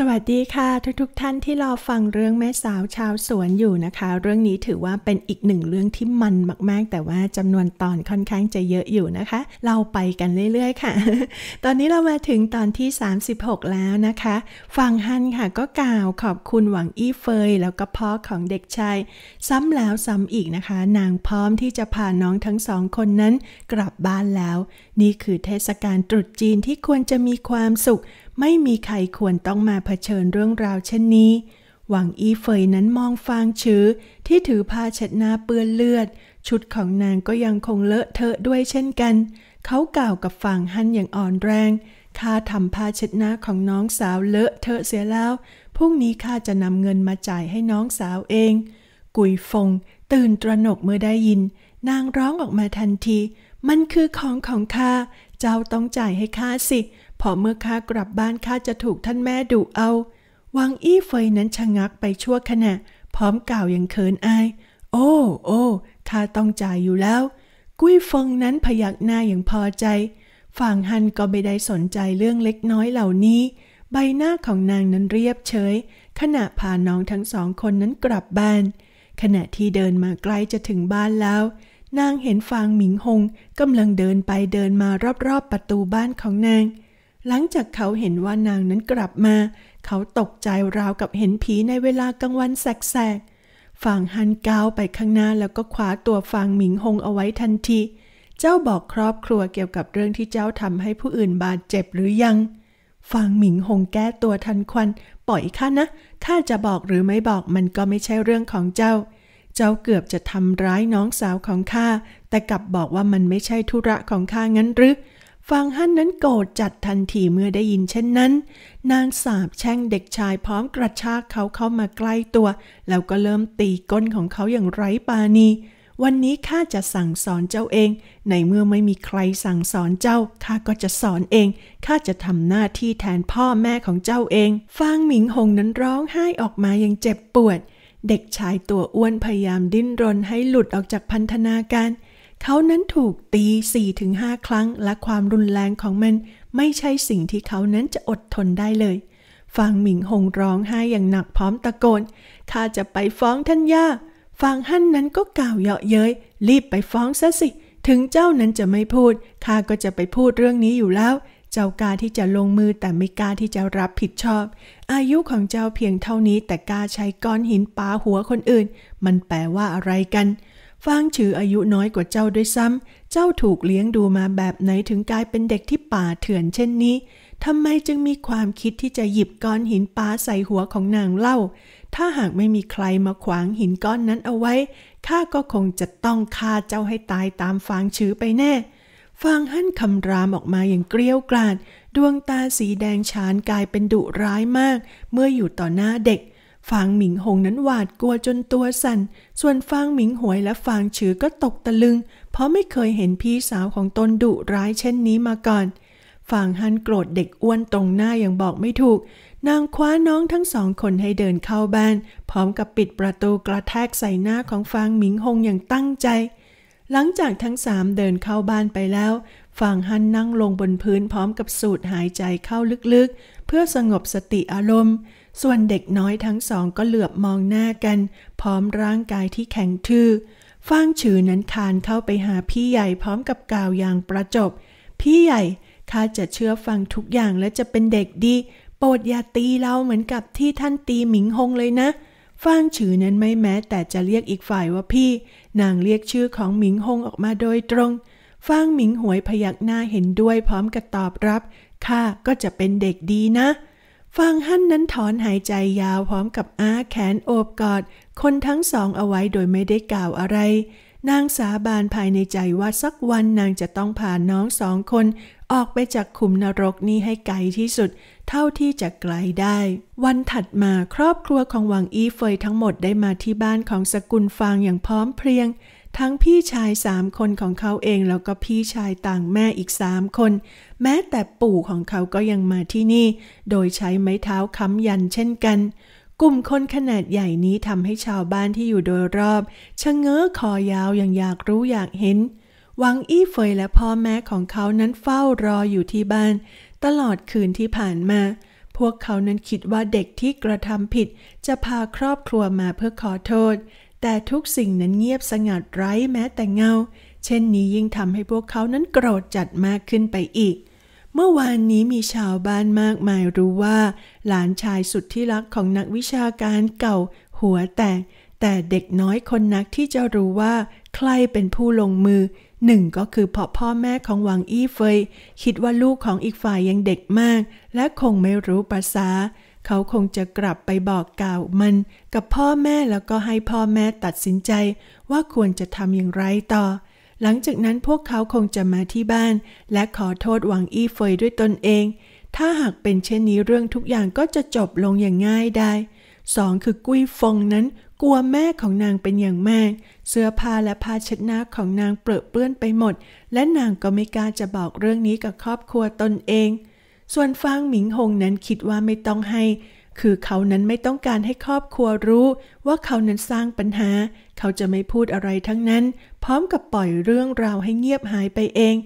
สวัสดีค่ะทุกทุกท่านที่รอฟังเรื่องแม่สาวชาวสวนอยู่นะคะ เรื่องนี้ถือว่าเป็นอีกหนึ่งเรื่องที่มันมากๆ แต่ว่าจำนวนตอนค่อนข้างจะเยอะอยู่นะคะ เราไปกันเรื่อยๆค่ะ ตอนนี้เรามาถึงตอนที่ 36 แล้วนะคะ ฟังฮันค่ะก็กล่าวขอบคุณหวังอี้เฟย แล้วก็พ่อของเด็กชาย ซ้ำแล้วซ้ำอีกนะคะ นางพร้อมที่จะพาน้องทั้งสองคนนั้นกลับบ้านแล้ว นี่คือเทศกาลตรุษจีนที่ควรจะมีความสุขไม่มีใครควรต้องมาเผชิญเรื่องราวเช่นนี้ หวังอีเฟยนั้นมองฟางชื้อที่ถือผ้าเช็ดหน้าเปื้อนเลือดชุดของนางก็ยังคงเลอะเทอะด้วยเช่นกัน เขากล่าวกับฟางฮั่นอย่างอ่อนแรง ข้าทำผ้าเช็ดหน้าของน้องสาวเลอะเทอะเสียแล้ว พรุ่งนี้ข้าจะนำเงินมาจ่ายให้น้องสาวเอง กุยฟงตื่นตระหนกเมื่อได้ยิน นางร้องออกมาทันที มันคือของของข้า เจ้าต้องจ่ายให้ข้าสิพอเมื่อข้ากลับบ้านข้าจะถูกท่านแม่ดุเอาวังอี้เฟยนั้นชะงักไปชั่วขณะ พร้อมกล่าวอย่างเขินอาย โอ้ โอ้ ข้าต้องจ่ายอยู่แล้ว กุ้ยฟงนั้นพยักหน้าอย่างพอใจฝั่งฮันก็ไม่ได้สนใจเรื่องเล็กน้อยเหล่านี้ ใบหน้าของนางนั้นเรียบเฉย ขณะพาน้องทั้งสองคนนั้นกลับบ้าน ขณะที่เดินมาใกล้จะถึงบ้านแล้ว นางเห็นฟางหมิงหงกำลังเดินไปเดินมารอบๆประตูบ้านของนางหลังจากเขาเห็นว่านางนั้นกลับมา เขาตกใจราวกับเห็นผีในเวลากลางวันแสกๆ ฟางฮันก้าวไปข้างหน้าแล้วก็คว้าตัวฟางหมิงหงเอาไว้ทันที เจ้าบอกครอบครัวเกี่ยวกับเรื่องที่เจ้าทำให้ผู้อื่นบาดเจ็บหรือยัง ฟางหมิงหงแก้ตัวทันควัน ปล่อยข้านะ ข้าจะบอกหรือไม่บอกมันก็ไม่ใช่เรื่องของเจ้า เจ้าเกือบจะทำร้ายน้องสาวของข้า แต่กลับบอกว่ามันไม่ใช่ธุระของข้างั้นหรือฟางฮั่นนั้นโกรธจัดทันทีเมื่อได้ยินเช่นนั้น นางสาบแช่งเด็กชายพร้อมกระชากเขาเข้ามาใกล้ตัว แล้วก็เริ่มตีก้นของเขาอย่างไร้ปาณีวันนี้ข้าจะสั่งสอนเจ้าเอง ในเมื่อไม่มีใครสั่งสอนเจ้าข้าก็จะสอนเองข้าจะทำหน้าที่แทนพ่อแม่ของเจ้าเองฟางหมิงหงนั้นร้องไห้ออกมาอย่างเจ็บปวด เด็กชายตัวอ้วนพยายามดิ้นรนให้หลุดออกจากพันธนาการเเขานั้นถูกตี4-5ครั้งและความรุนแรงของมัน ไม่ใช่สิ่งที่เขานั้นจะอดทนได้เลยฟางหมิงหงร้องไห้อย่างหนักพร้อมตะโกนข้าจะไปฟ้องท่านย่าฟางฮั่นนั้นก็กล่าวเยาะเย้ย รีบไปฟ้องซะสิ ถึงเจ้านั้นจะไม่พูดข้าก็จะไปพูดเรื่องนี้อยู่แล้ว เจ้ากล้าที่จะลงมือแต่ไม่กล้าที่จะรับผิดชอบ อายุของเจ้าเพียงเท่านี้แต่กล้าใช้ก้อนหินปาหัวคนอื่น มันแปลว่าอะไรกันฟางฉืออายุน้อยกว่าเจ้าด้วยซ้ำ เจ้าถูกเลี้ยงดูมาแบบไหนถึงกลายเป็นเด็กที่ป่าเถื่อนเช่นนี้ทำไมจึงมีความคิดที่จะหยิบก้อนหินปาใส่หัวของนางเล่า ถ้าหากไม่มีใครมาขวางหินก้อนนั้นเอาไว้ ข้าก็คงจะต้องฆ่าเจ้าให้ตายตามฟางฉือไปแน่ ฟางหั่นคำรามออกมาอย่างเกลียวกราด ดวงตาสีแดงฉานกลายเป็นดุร้ายมาก เมื่ออยู่ต่อหน้าเด็กฟางหมิงหงนั้นหวาดกลัวจนตัวสัน่น ส่วนฟางหมิงหวยและฟางฉือก็ตกตะลึง เพราะไม่เคยเห็นพี่สาวของตนดุร้ายเช่นนี้มาก่อน ฟางฮันโกรธเด็กอ้วนตรงหน้าอย่างบอกไม่ถูก นางคว้าน้องทั้งสองคนให้เดินเข้าบ้าน พร้อมกับปิดประตูกระแทกใส่หน้าของฟางหมิงหงอย่างตั้งใจ หลังจากทั้งสามเดินเข้าบ้านไปแล้วฟางฮันนั่งลงบนพื้นพร้อมกับสูดหายใจเข้าลึกๆ เพื่อสงบสติอารมณ์ส่วนเด็กน้อยทั้งสองก็เหลือบมองหน้ากัน พร้อมร่างกายที่แข็งทื่อฟางฉือนั้นคานเข้าไปหาพี่ใหญ่พร้อมกับกล่าวอย่างประจบ พี่ใหญ่ข้าจะเชื่อฟังทุกอย่างและจะเป็นเด็กดี โปรดอย่าตีเราเหมือนกับที่ท่านตีหมิงหงเลยนะฟางฉือนั้นไม่แม้ แต่จะเรียกอีกฝ่ายว่าพี่ นางเรียกชื่อของหมิงหงออกมาโดยตรงฟางหมิงหวยพยักหน้าเห็นด้วยพร้อมกับตอบรับ ข้าก็จะเป็นเด็กดีนะฟางฮั่นนั้นถอนหายใจยาวพร้อมกับอ้าแขนโอบกอดคนทั้งสองเอาไว้โดยไม่ได้กล่าวอะไร นางสาบานภายในใจว่าสักวันนางจะต้องพาน้องสองคน ออกไปจากขุมนรกนี้ให้ไกลที่สุดเท่าที่จะไกลได้ วันถัดมาครอบครัวของหวังอีเฟยทั้งหมดได้มาที่บ้านของสกุลฟางอย่างพร้อมเพรียงทั้งพี่ชายสามคนของเขาเองแล้วก็พี่ชายต่างแม่อีกสามคน แม้แต่ปู่ของเขาก็ยังมาที่นี่โดยใช้ไม้เท้าค้ำยันเช่นกัน กลุ่มคนขนาดใหญ่นี้ทำให้ชาวบ้านที่อยู่โดยรอบชะเง้อคอยาวอย่างอยากรู้ อยากเห็น วังอี้เฟยและพ่อแม่ของเขานั้นเฝ้ารออยู่ที่บ้าน ตลอดคืนที่ผ่านมา พวกเขานั้นคิดว่าเด็กที่กระทำผิด จะพาครอบครัวมาเพื่อขอโทษแต่ทุกสิ่งนั้นเงียบสงัดไร้แม้แต่เงาเช่นนี้ยิ่งทำให้พวกเขานั้นโกรธจัดมากขึ้นไปอีก เมื่อวานนี้มีชาวบ้านมากมายรู้ว่า หลานชายสุดที่รักของนักวิชาการเก่า หัวแตกแต่เด็กน้อยคนนักที่จะรู้ว่าใครเป็นผู้ลงมือ หนึ่งก็คือพ่อพ่อแม่ของหวังอี้เฟย คิดว่าลูกของอีกฝ่ายยังเด็กมาก และคงไม่รู้ภาษาเขาคงจะกลับไปบอกกล่าวมันกับพ่อแม่แล้วก็ให้พ่อแม่ตัดสินใจว่าควรจะทำอย่างไรต่อ หลังจากนั้นพวกเขาคงจะมาที่บ้าน และขอโทษหวังอี้เฟยด้วยตนเอง ถ้าหากเป็นเช่นนี้เรื่องทุกอย่างก็จะจบลงอย่างง่ายได้สองคือกุ้ยฟงนั้น กลัวแม่ของนางเป็นอย่างมากเสื้อผ้าและผ้าเช็ดหน้าของนางเปเปื้อนไปหมด และนางก็ไม่กล้าจะบอกเรื่องนี้กับครอบครัวตนเองส่วนฟางหมิงหงนั้นคิดว่าไม่ต้องให้ คือเขานั้นไม่ต้องการให้ครอบครัวรู้ ว่าเขานั้นสร้างปัญหา เขาจะไม่พูดอะไรทั้งนั้น พร้อมกับปล่อยเรื่องราวให้เงียบหายไปเอง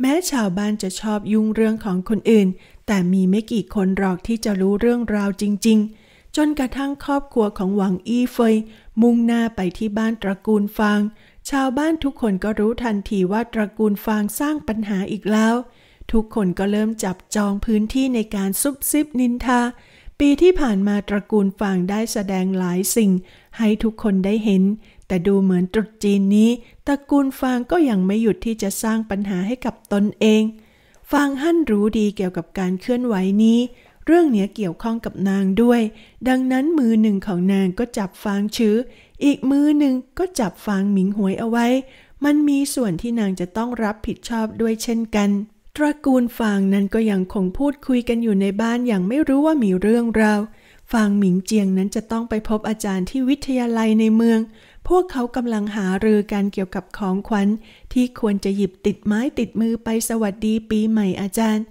แม้ชาวบ้านจะชอบยุ่งเรื่องของคนอื่น แต่มีไม่กี่คนหรอกที่จะรู้เรื่องราวจริง ๆ จนกระทั่งครอบครัวของหวังอี้เฟย มุ่งหน้าไปที่บ้านตระกูลฟาง ชาวบ้านทุกคนก็รู้ทันทีว่าตระกูลฟางสร้างปัญหาอีกแล้วทุกคนก็เริ่มจับจองพื้นที่ในการซุบซิบนินทา ปีที่ผ่านมาตระกูลฟางได้แสดงหลายสิ่งให้ทุกคนได้เห็น แต่ดูเหมือนตรุษจีนนี้ ตระกูลฟางก็ยังไม่หยุดที่จะสร้างปัญหาให้กับตนเอง ฟางหั่นรู้ดีเกี่ยวกับการเคลื่อนไหวนี้ เรื่องนี้เกี่ยวข้องกับนางด้วย ดังนั้นมือหนึ่งของนางก็จับฟางชื้อ อีกมือหนึ่งก็จับฟางหมิงหวยเอาไว้ มันมีส่วนที่นางจะต้องรับผิดชอบด้วยเช่นกันตระกูลฟางนั้นก็ยังคงพูดคุยกันอยู่ในบ้านอย่างไม่รู้ว่ามีเรื่องราว ฟางหมิงเจียงนั้นจะต้องไปพบอาจารย์ที่วิทยาลัยในเมือง พวกเขากำลังหารือการเกี่ยวกับของขวัญที่ควรจะหยิบติดไม้ติดมือไปสวัสดีปีใหม่อาจารย์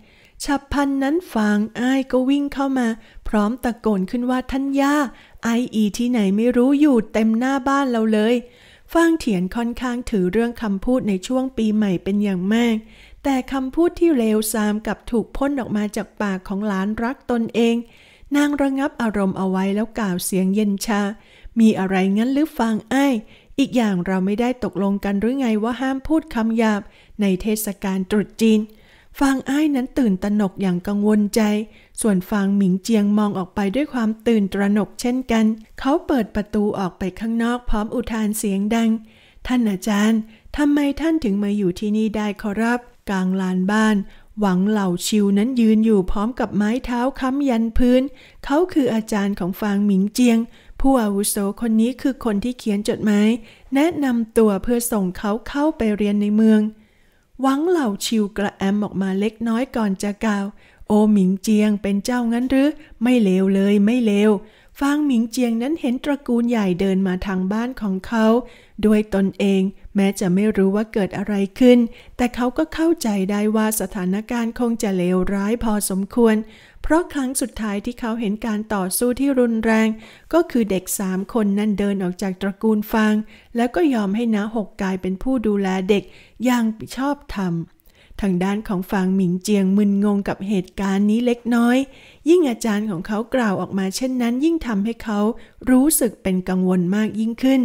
ฉับพันนั้นฟางอ้ายก็วิ่งเข้ามาพร้อมตะโกนขึ้นว่าท่านย่าไออีที่ไหนไม่รู้อยู่เต็มหน้าบ้านเราเลย ฟางเถียนค่อนข้างถือเรื่องคำพูดในช่วงปีใหม่เป็นอย่างมากแต่คำพูดที่เลวทรามกับถูกพ่นออกมาจากปากของหลานรักตนเอง นางระงับอารมณ์เอาไว้แล้วกล่าวเสียงเย็นชา มีอะไรงั้นหรือฟังไอ้ อีกอย่างเราไม่ได้ตกลงกันหรือไงว่าห้ามพูดคำหยาบในเทศกาลตรุษจีนฟางไอ้นั้นตื่นตระหนกอย่างกังวลใจ ส่วนฟางหมิงเจียงมองออกไปด้วยความตื่นตระหนกเช่นกัน เขาเปิดประตูออกไปข้างนอกพร้อมอุทานเสียงดัง ท่านอาจารย์ทำไมท่านถึงมาอยู่ที่นี่ได้ขอรับกลางลานบ้าน หวังเหล่าชิวนั้นยืนอยู่พร้อมกับไม้เท้าค้ำยันพื้น เขาคืออาจารย์ของฟางหมิงเจียง ผู้อาวุโสคนนี้คือคนที่เขียนจดหมายแนะนำตัวเพื่อส่งเขาเข้าไปเรียนในเมือง หวังเหล่าชิวกระแอมออกมาเล็กน้อยก่อนจะกล่าว โอหมิงเจียงเป็นเจ้างั้นหรือไม่เลวเลยไม่เลวฟางหมิงเจียงนั้นเห็นตระกูลใหญ่เดินมาทางบ้านของเขา ด้วยตนเองแม้จะไม่รู้ว่าเกิดอะไรขึ้น แต่เขาก็เข้าใจได้ว่าสถานการณ์คงจะเลวร้ายพอสมควร เพราะครั้งสุดท้ายที่เขาเห็นการต่อสู้ที่รุนแรง ก็คือเด็กสามคนนั้นเดินออกจากตระกูลฟางแล้วก็ยอมให้น้าหกกายเป็นผู้ดูแลเด็กอย่างชอบธรรมทางด้านของฟางหมิงเจียงมึนงงกับเหตุการณ์นี้เล็กน้อยยิ่งอาจารย์ของเขากล่าวออกมาเช่นนั้นยิ่งทำให้เขารู้สึกเป็นกังวลมากยิ่งขึ้น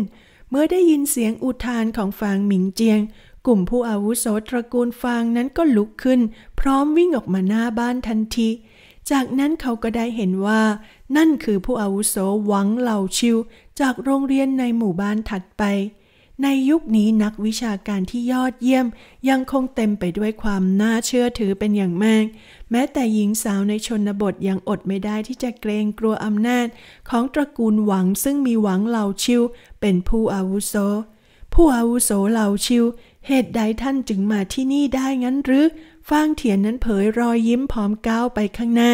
เมื่อได้ยินเสียงอุทานของฟางหมิงเจียง กลุ่มผู้อาวุโสตระกูลฟางนั้นก็ลุกขึ้น พร้อมวิ่งออกมาหน้าบ้านทันทีจากนั้นเขาก็ได้เห็นว่า นั่นคือผู้อาวุโสหวังเหล่าชิว จากโรงเรียนในหมู่บ้านถัดไปในยุคนี้นักวิชาการที่ยอดเยี่ยมยังคงเต็มไปด้วยความน่าเชื่อถือเป็นอย่างมาก แม้แต่หญิงสาวในชนบทยังอดไม่ได้ที่จะเกรงกลัวอำนาจ ของตระกูลหวังซึ่งมีหวังเหล่าชิวเป็นผู้อาวุโสผู้อาวุโสเหล่าชิวเหตุใดท่านจึงมาที่นี่ได้งั้นหรือฟางเถียนนั้นเผยรอยยิ้มพร้อมก้าวไปข้างหน้า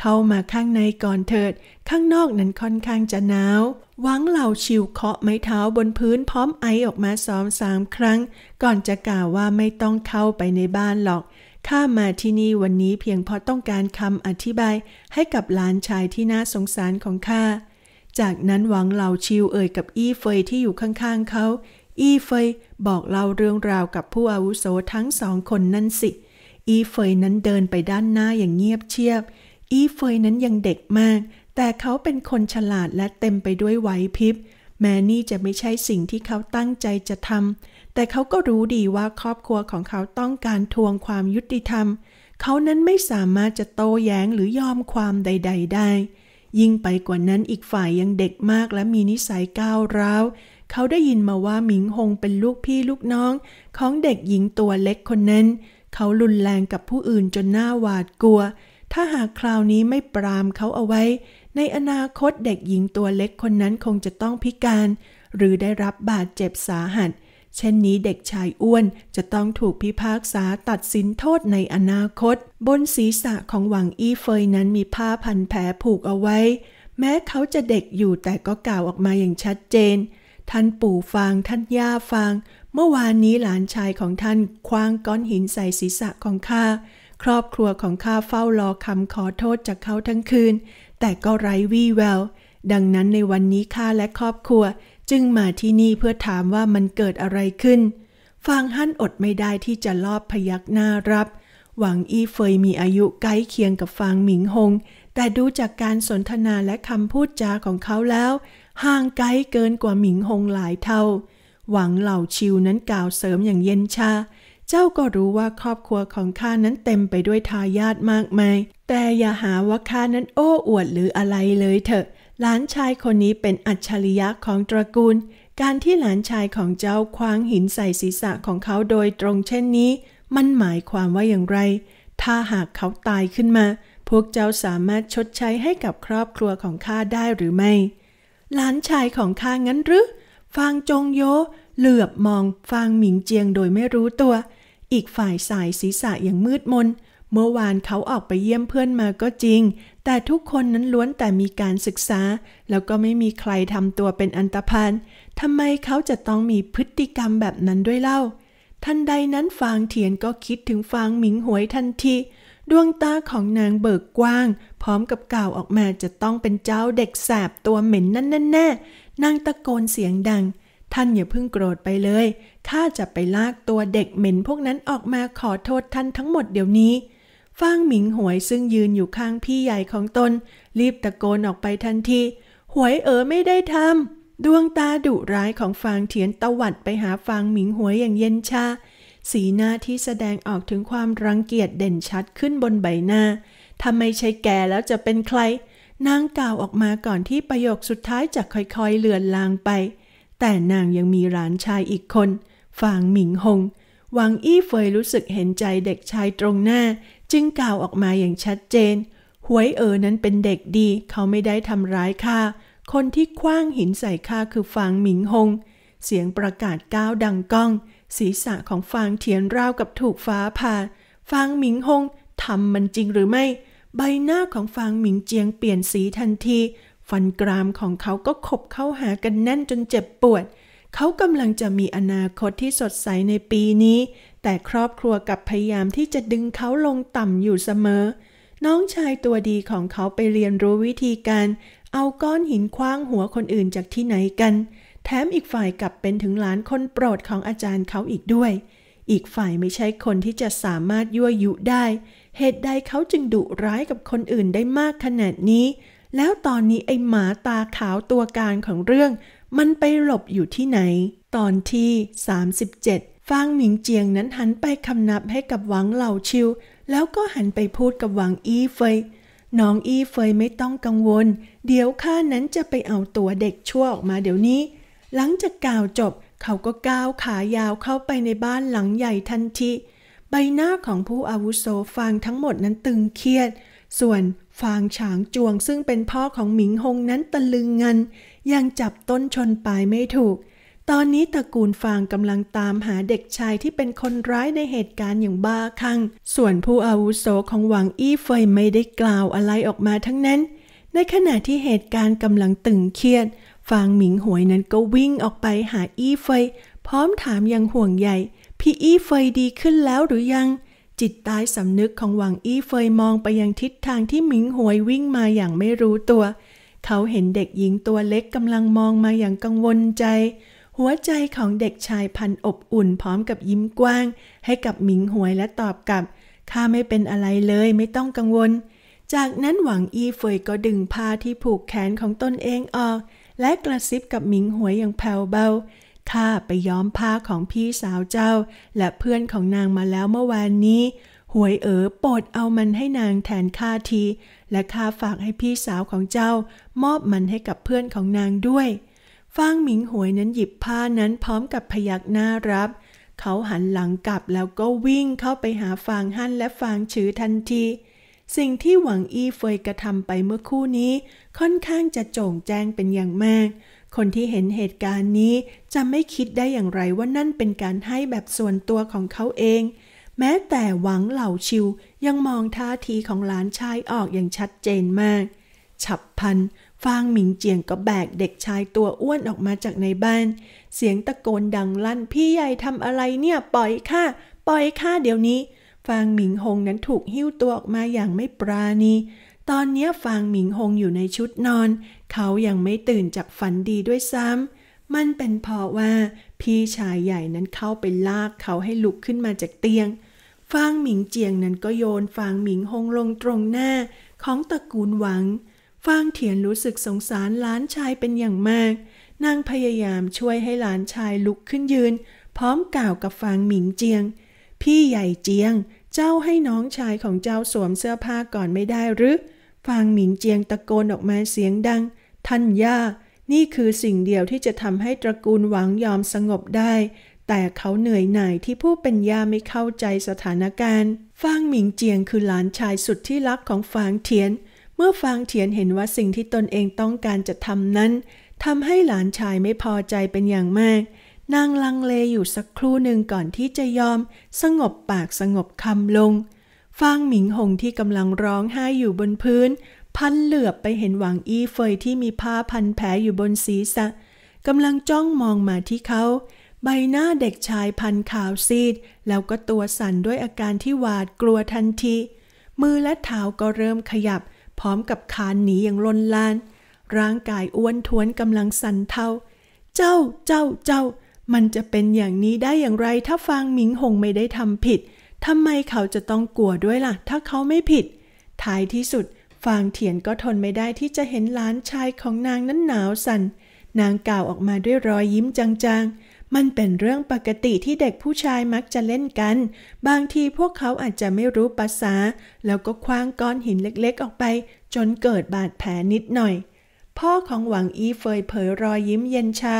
เข้ามาข้างในก่อนเถิด ข้างนอกนั้นค่อนข้างจะหนาว หวังเหล่าชิวเคาะไม้เท้าบนพื้นพร้อมไอออกมาสองสามครั้ง ก่อนจะกล่าวว่าไม่ต้องเข้าไปในบ้านหรอก ข้ามาที่นี่วันนี้เพียงเพราะต้องการคำอธิบายให้กับหลานชายที่น่าสงสารของข้า จากนั้นหวังเหล่าชิวเอ่ยกับอี้เฟยที่อยู่ข้างๆเขาอีเฟยบอกเล่าเรื่องราวกับผู้อาวุโสทั้งสองคนนั่นสิ อีเฟยนั้นเดินไปด้านหน้าอย่างเงียบเชียบ อีเฟยนั้นยังเด็กมาก แต่เขาเป็นคนฉลาดและเต็มไปด้วยไหวพริบ แม้นี่จะไม่ใช่สิ่งที่เขาตั้งใจจะทำ แต่เขาก็รู้ดีว่าครอบครัวของเขาต้องการทวงความยุติธรรม เขานั้นไม่สามารถจะโต้แย้งหรือยอมความใดๆได้ ยิ่งไปกว่านั้นอีกฝ่ายยังเด็กมากและมีนิสัยก้าวร้าวเขาได้ยินมาว่าหมิงหงเป็นลูกพี่ลูกน้อง ของเด็กหญิงตัวเล็กคนนั้น เขารุนแรงกับผู้อื่นจนหน้าหวาดกลัว ถ้าหากคราวนี้ไม่ปรามเขาเอาไว้ ในอนาคตเด็กหญิงตัวเล็กคนนั้นคงจะต้องพิการ หรือได้รับบาดเจ็บสาหัส เช่นนี้เด็กชายอ้วนจะต้องถูกพิพากษาตัดสินโทษในอนาคต บนศีรษะของหวังอี้เฟยนั้นมีผ้าพันแผลผูกเอาไว้ แม้เขาจะเด็กอยู่แต่ก็กล่าวออกมาอย่างชัดเจนท่านปู่ฟังท่านย่าฟัง เมื่อวานนี้หลานชายของท่านคว้างก้อนหินใส่ศีรษะของข้าครอบครัวของข้าเฝ้ารอคำขอโทษจากเขาทั้งคืน แต่ก็ไร้วี่แววดังนั้นในวันนี้ข้าและครอบครัวจึงมาที่นี่เพื่อถามว่ามันเกิดอะไรขึ้น ฟางฮั่นอดไม่ได้ที่จะลอบพยักหน้ารับ หวังอี้เฟยมีอายุใกล้เคียงกับฟางหมิงหง แต่ดูจากการสนทนาและคำพูดจาของเขาแล้วห่างไกลเกินกว่าหมิงหงหลายเท่า หวังเหล่าชิวนั้นกล่าวเสริมอย่างเย็นชา เจ้าก็รู้ว่าครอบครัวของข้านั้นเต็มไปด้วยทายาทมากมาย แต่อย่าหาว่าข้านั้นโอ้อวดหรืออะไรเลยเถอะ หลานชายคนนี้เป็นอัจฉริยะของตระกูล การที่หลานชายของเจ้าคว้างหินใส่ศีรษะของเขาโดยตรงเช่นนี้ มันหมายความว่าอย่างไร ถ้าหากเขาตายขึ้นมา พวกเจ้าสามารถชดใช้ให้กับครอบครัวของข้าได้หรือไม่หลานชายของข้างั้นหรือฟางจงโย เหลือบมองฟางหมิงเจียงโดยไม่รู้ตัว อีกฝ่ายสายศีรษะอย่างมืดมน เมื่อวานเขาออกไปเยี่ยมเพื่อนมาก็จริง แต่ทุกคนนั้นล้วนแต่มีการศึกษา แล้วก็ไม่มีใครทำตัวเป็นอันตรพันทำไมเขาจะต้องมีพฤติกรรมแบบนั้นด้วยเล่าทันใดนั้นฟางเทียนก็คิดถึงฟางหมิงหวยทันทีดวงตาของนางเบิกกว้างพร้อมกับกล่าวออกมาจะต้องเป็นเจ้าเด็กแสบตัวเหม็นนั่นแน่ๆนางตะโกนเสียงดัง ท่านอย่าเพิ่งโกรธไปเลย ข้าจะไปลากตัวเด็กเหม็นพวกนั้นออกมาขอโทษท่านทั้งหมดเดี๋ยวนี้ฟางหมิงหวยซึ่งยืนอยู่ข้างพี่ใหญ่ของตนรีบตะโกนออกไปทันที หวยเอ๋อไม่ได้ทำดวงตาดุร้ายของฟางเถียนตะวัดไปหาฟางหมิงหวยอย่างเย็นชาสีหน้าที่แสดงออกถึงความรังเกียจเด่นชัดขึ้นบนใบหน้าทำไม่ใช่แกแล้วจะเป็นใคร นางกล่าวออกมาก่อนที่ประโยคสุดท้ายจะค่อยๆเลือนลางไป แต่นางยังมีหลานชายอีกคนฝางหมิงหงหวังอี้เฟยรู้สึกเห็นใจเด็กชายตรงหน้า จึงกล่าวออกมาอย่างชัดเจนหวยเออนั้นเป็นเด็กดี เขาไม่ได้ทำร้ายข้าคนที่คว้างหินใส่ข้าคือฝางหมิงหง เสียงประกาศก้าวดังก้องศีรษะของฟางเทียนราวกับถูกฟ้าผ่า ฟางหมิงฮงทำมันจริงหรือไม่ ใบหน้าของฟางหมิงเจียงเปลี่ยนสีทันที ฟันกรามของเขาก็ขบเข้าหากันแน่นจนเจ็บปวด เขากำลังจะมีอนาคตที่สดใสในปีนี้ แต่ครอบครัวกับพยายามที่จะดึงเขาลงต่ำอยู่เสมอ น้องชายตัวดีของเขาไปเรียนรู้วิธีการเอาก้อนหินคว้างหัวคนอื่นจากที่ไหนกันแถมอีกฝ่ายกลับเป็นถึงหลานคนโปรดของอาจารย์เขาอีกด้วย อีกฝ่ายไม่ใช่คนที่จะสามารถยั่วยุได้ เหตุใดเขาจึงดุร้ายกับคนอื่นได้มากขนาดนี้ แล้วตอนนี้ไอหมาตาขาวตัวการของเรื่อง มันไปหลบอยู่ที่ไหน ตอนที่ 37 ฟางหมิงเจียงนั้นหันไปคำนับให้กับหวังเหล่าชิว แล้วก็หันไปพูดกับหวังอี้เฟย น้องอี้เฟยไม่ต้องกังวล เดี๋ยวข้านั้นจะไปเอาตัวเด็กชั่วออกมาเดี๋ยวนี้หลังจากกล่าวจบ เขาก็ก้าวขายาวเข้าไปในบ้านหลังใหญ่ทันทีใบหน้าของผู้อาวุโสฟางทั้งหมดนั้นตึงเครียด ส่วนฟางฉางจวงซึ่งเป็นพ่อของหมิงหงนั้นตะลึงงันยังจับต้นชนปลายไม่ถูก ตอนนี้ตระกูลฟางกำลังตามหาเด็กชายที่เป็นคนร้ายในเหตุการณ์อย่างบ้าคลั่ง ส่วนผู้อาวุโสของหวังอี้เฟยไม่ได้กล่าวอะไรออกมาทั้งนั้น ในขณะที่เหตุการณ์กำลังตึงเครียดฟางหมิงหวยนั้นก็วิ่งออกไปหาอี้เฟยพร้อมถามอย่างห่วงใยพี่อี้เฟยดีขึ้นแล้วหรือยัง จิตใต้สำนึกของหวังอี้เฟยมองไปยังทิศทางที่หมิงหวยวิ่งมาอย่างไม่รู้ตัว เขาเห็นเด็กหญิงตัวเล็กกำลังมองมาอย่างกังวลใจ หัวใจของเด็กชายพันอบอุ่นพร้อมกับยิ้มกว้างให้กับหมิงหวยและตอบกลับข้าไม่เป็นอะไรเลยไม่ต้องกังวล จากนั้นหวังอี้เฟยก็ดึงผ้าที่ผูกแขนของตนเองออกและกระซิบกับหมิงหวยอย่างแผ่วเบา ข้าไปย้อมผ้าของพี่สาวเจ้า และเพื่อนของนางมาแล้วเมื่อวานนี้ หวยเอ๋อโปรดเอามันให้นางแทนข้าที และข้าฝากให้พี่สาวของเจ้า มอบมันให้กับเพื่อนของนางด้วย ฟางหมิงหวยนั้นหยิบผ้านั้นพร้อมกับพยักหน้ารับ เขาหันหลังกลับแล้วก็วิ่งเข้าไปหาฟางหั่นและฟางชื้อทันทีสิ่งที่หวังอี้เฟยกระทำไปเมื่อคู่นี้ ค่อนข้างจะโจ่งแจ้งเป็นอย่างมาก คนที่เห็นเหตุการณ์นี้จะไม่คิดได้อย่างไรว่านั่นเป็นการให้แบบส่วนตัวของเขาเอง แม้แต่หวังเหล่าชิวยังมองท่าทีของหลานชายออกอย่างชัดเจนมาก ฉับพัน ฟางหมิงเจียงก็แบกเด็กชายตัวอ้วนออกมาจากในบ้าน เสียงตะโกนดังลั่นพี่ใหญ่ทำอะไรเนี่ยปล่อยข้าปล่อยข้าเดี๋ยวนี้ฟางหมิงหงนั้นถูกหิ้วตัวออกมาอย่างไม่ปราณี ตอนนี้ฟางหมิงหงอยู่ในชุดนอน เขายังไม่ตื่นจากฝันดีด้วยซ้ำ มันเป็นเพราะว่าพี่ชายใหญ่นั้นเข้าไปลากเขาให้ลุกขึ้นมาจากเตียง ฟางหมิงเจียงนั้นก็โยนฟางหมิงหงลงตรงหน้าของตระกูลหวัง ฟางเถียนรู้สึกสงสารหลานชายเป็นอย่างมาก นางพยายามช่วยให้หลานชายลุกขึ้นยืน พร้อมกล่าวกับฟางหมิงเจียงพี่ใหญ่เจียง เจ้าให้น้องชายของเจ้าสวมเสื้อผ้าก่อนไม่ได้หรือ ฟางหมิงเจียงตะโกนออกมาเสียงดัง ท่านย่านี่คือสิ่งเดียวที่จะทำให้ตระกูลหวังยอมสงบได้ แต่เขาเหนื่อยหน่ายที่ผู้เป็นย่าไม่เข้าใจสถานการณ์ ฟางหมิงเจียงคือหลานชายสุดที่รักของฟางเทียน เมื่อฟางเทียนเห็นว่าสิ่งที่ตนเองต้องการจะทำนั้นทำให้หลานชายไม่พอใจเป็นอย่างมากนางลังเลอยู่สักครู่หนึ่งก่อนที่จะยอมสงบปากสงบคำลงฟางหมิงหงที่กำลังร้องไห้อยู่บนพื้น พันเหลือบไปเห็นหวังอี้เฟยที่มีผ้าพันแผลอยู่บนศีรษะกำลังจ้องมองมาที่เขา ใบหน้าเด็กชายพันขาวซีดแล้วก็ตัวสั่นด้วยอาการที่หวาดกลัวทันที มือและเท้าก็เริ่มขยับพร้อมกับคานหนีอย่างลนลานร่างกายอ้วนท้วนกำลังสั่นเทาเจ้าเจ้าเจ้ามันจะเป็นอย่างนี้ได้อย่างไรถ้าฟางหมิงหงไม่ได้ทำผิดทำไมเขาจะต้องกลัวด้วยละ่ะถ้าเขาไม่ผิด ท้ายที่สุด ฟางเถียนก็ทนไม่ได้ที่จะเห็นหลานชายของนางนั้นหนาวสัน่น นางกล่าวออกมาด้วยรอยยิ้มจางๆ มันเป็นเรื่องปกติที่เด็กผู้ชายมักจะเล่นกัน บางทีพวกเขาอาจจะไม่รู้ภาษา แล้วก็คว้างก้อนหินเล็กๆออกไป จนเกิดบาดแผลนิดหน่อยพ่อของหวังอีเฟยเผยรอยยิ้มเย็นชา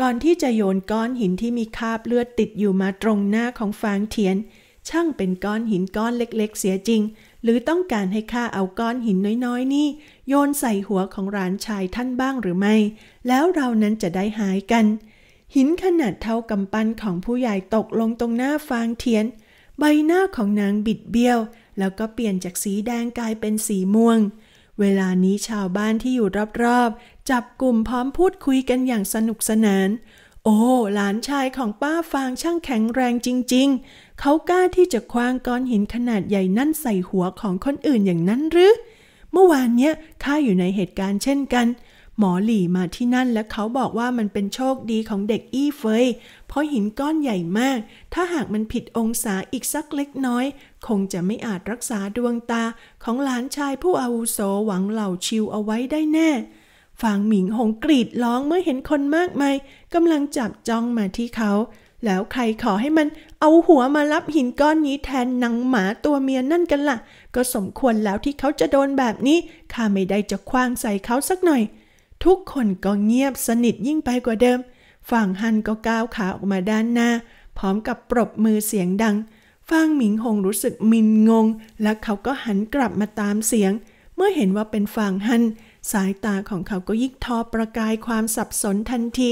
ก่อนที่จะโยนก้อนหินที่มีคราบเลือดติดอยู่มาตรงหน้าของฟางเทียน ช่างเป็นก้อนหินก้อนเล็กๆเสียจริง หรือต้องการให้ข้าเอาก้อนหินน้อยๆ นี่ โยนใส่หัวของหลานชายท่านบ้างหรือไม่ แล้วเรานั้นจะได้หายกัน หินขนาดเท่ากำปั้นของผู้ใหญ่ตกลงตรงหน้าฟางเทียน ใบหน้าของนางบิดเบี้ยว แล้วก็เปลี่ยนจากสีแดงกลายเป็นสีม่วง เวลานี้ชาวบ้านที่อยู่รอบๆจับกลุ่มพร้อมพูดคุยกันอย่างสนุกสนาน โอ้หลานชายของป้าฟางช่างแข็งแรงจริงๆ เขากล้าที่จะคว้างก้อนหินขนาดใหญ่นั่นใส่หัวของคนอื่นอย่างนั้นหรือ เมื่อวานเนี้ยข้าอยู่ในเหตุการณ์เช่นกัน หมอหลี่มาที่นั่น และเขาบอกว่ามันเป็นโชคดีของเด็กอี้เฟยเพราะหินก้อนใหญ่มาก ถ้าหากมันผิดองศาอีกสักเล็กน้อย คงจะไม่อาจรักษาดวงตา ของหลานชายผู้อาวุโสหวังเหล่าชิวเอาไว้ได้แน่ฟางหมิงหงกรีดร้องเมื่อเห็นคนมากมายกำลังจับจ้องมาที่เขา แล้วใครขอให้มันเอาหัวมารับหินก้อนนี้แทนนางหมาตัวเมียนั่นกันละ่ะ ก็สมควรแล้วที่เขาจะโดนแบบนี้ข้าไม่ได้จะคว้างใส่เขาสักหน่อย ทุกคนก็เงียบสนิทยิ่งไปกว่าเดิมฟางฮันก็ก้าวขาออกมาด้านหน้าพร้อมกับปรบมือเสียงดังฟางหมิงหงรู้สึกมินงงและเขาก็หันกลับมาตามเสียงเมื่อเห็นว่าเป็นฟางฮันสายตาของเขาก็ยิ่งทอประกายความสับสนทันที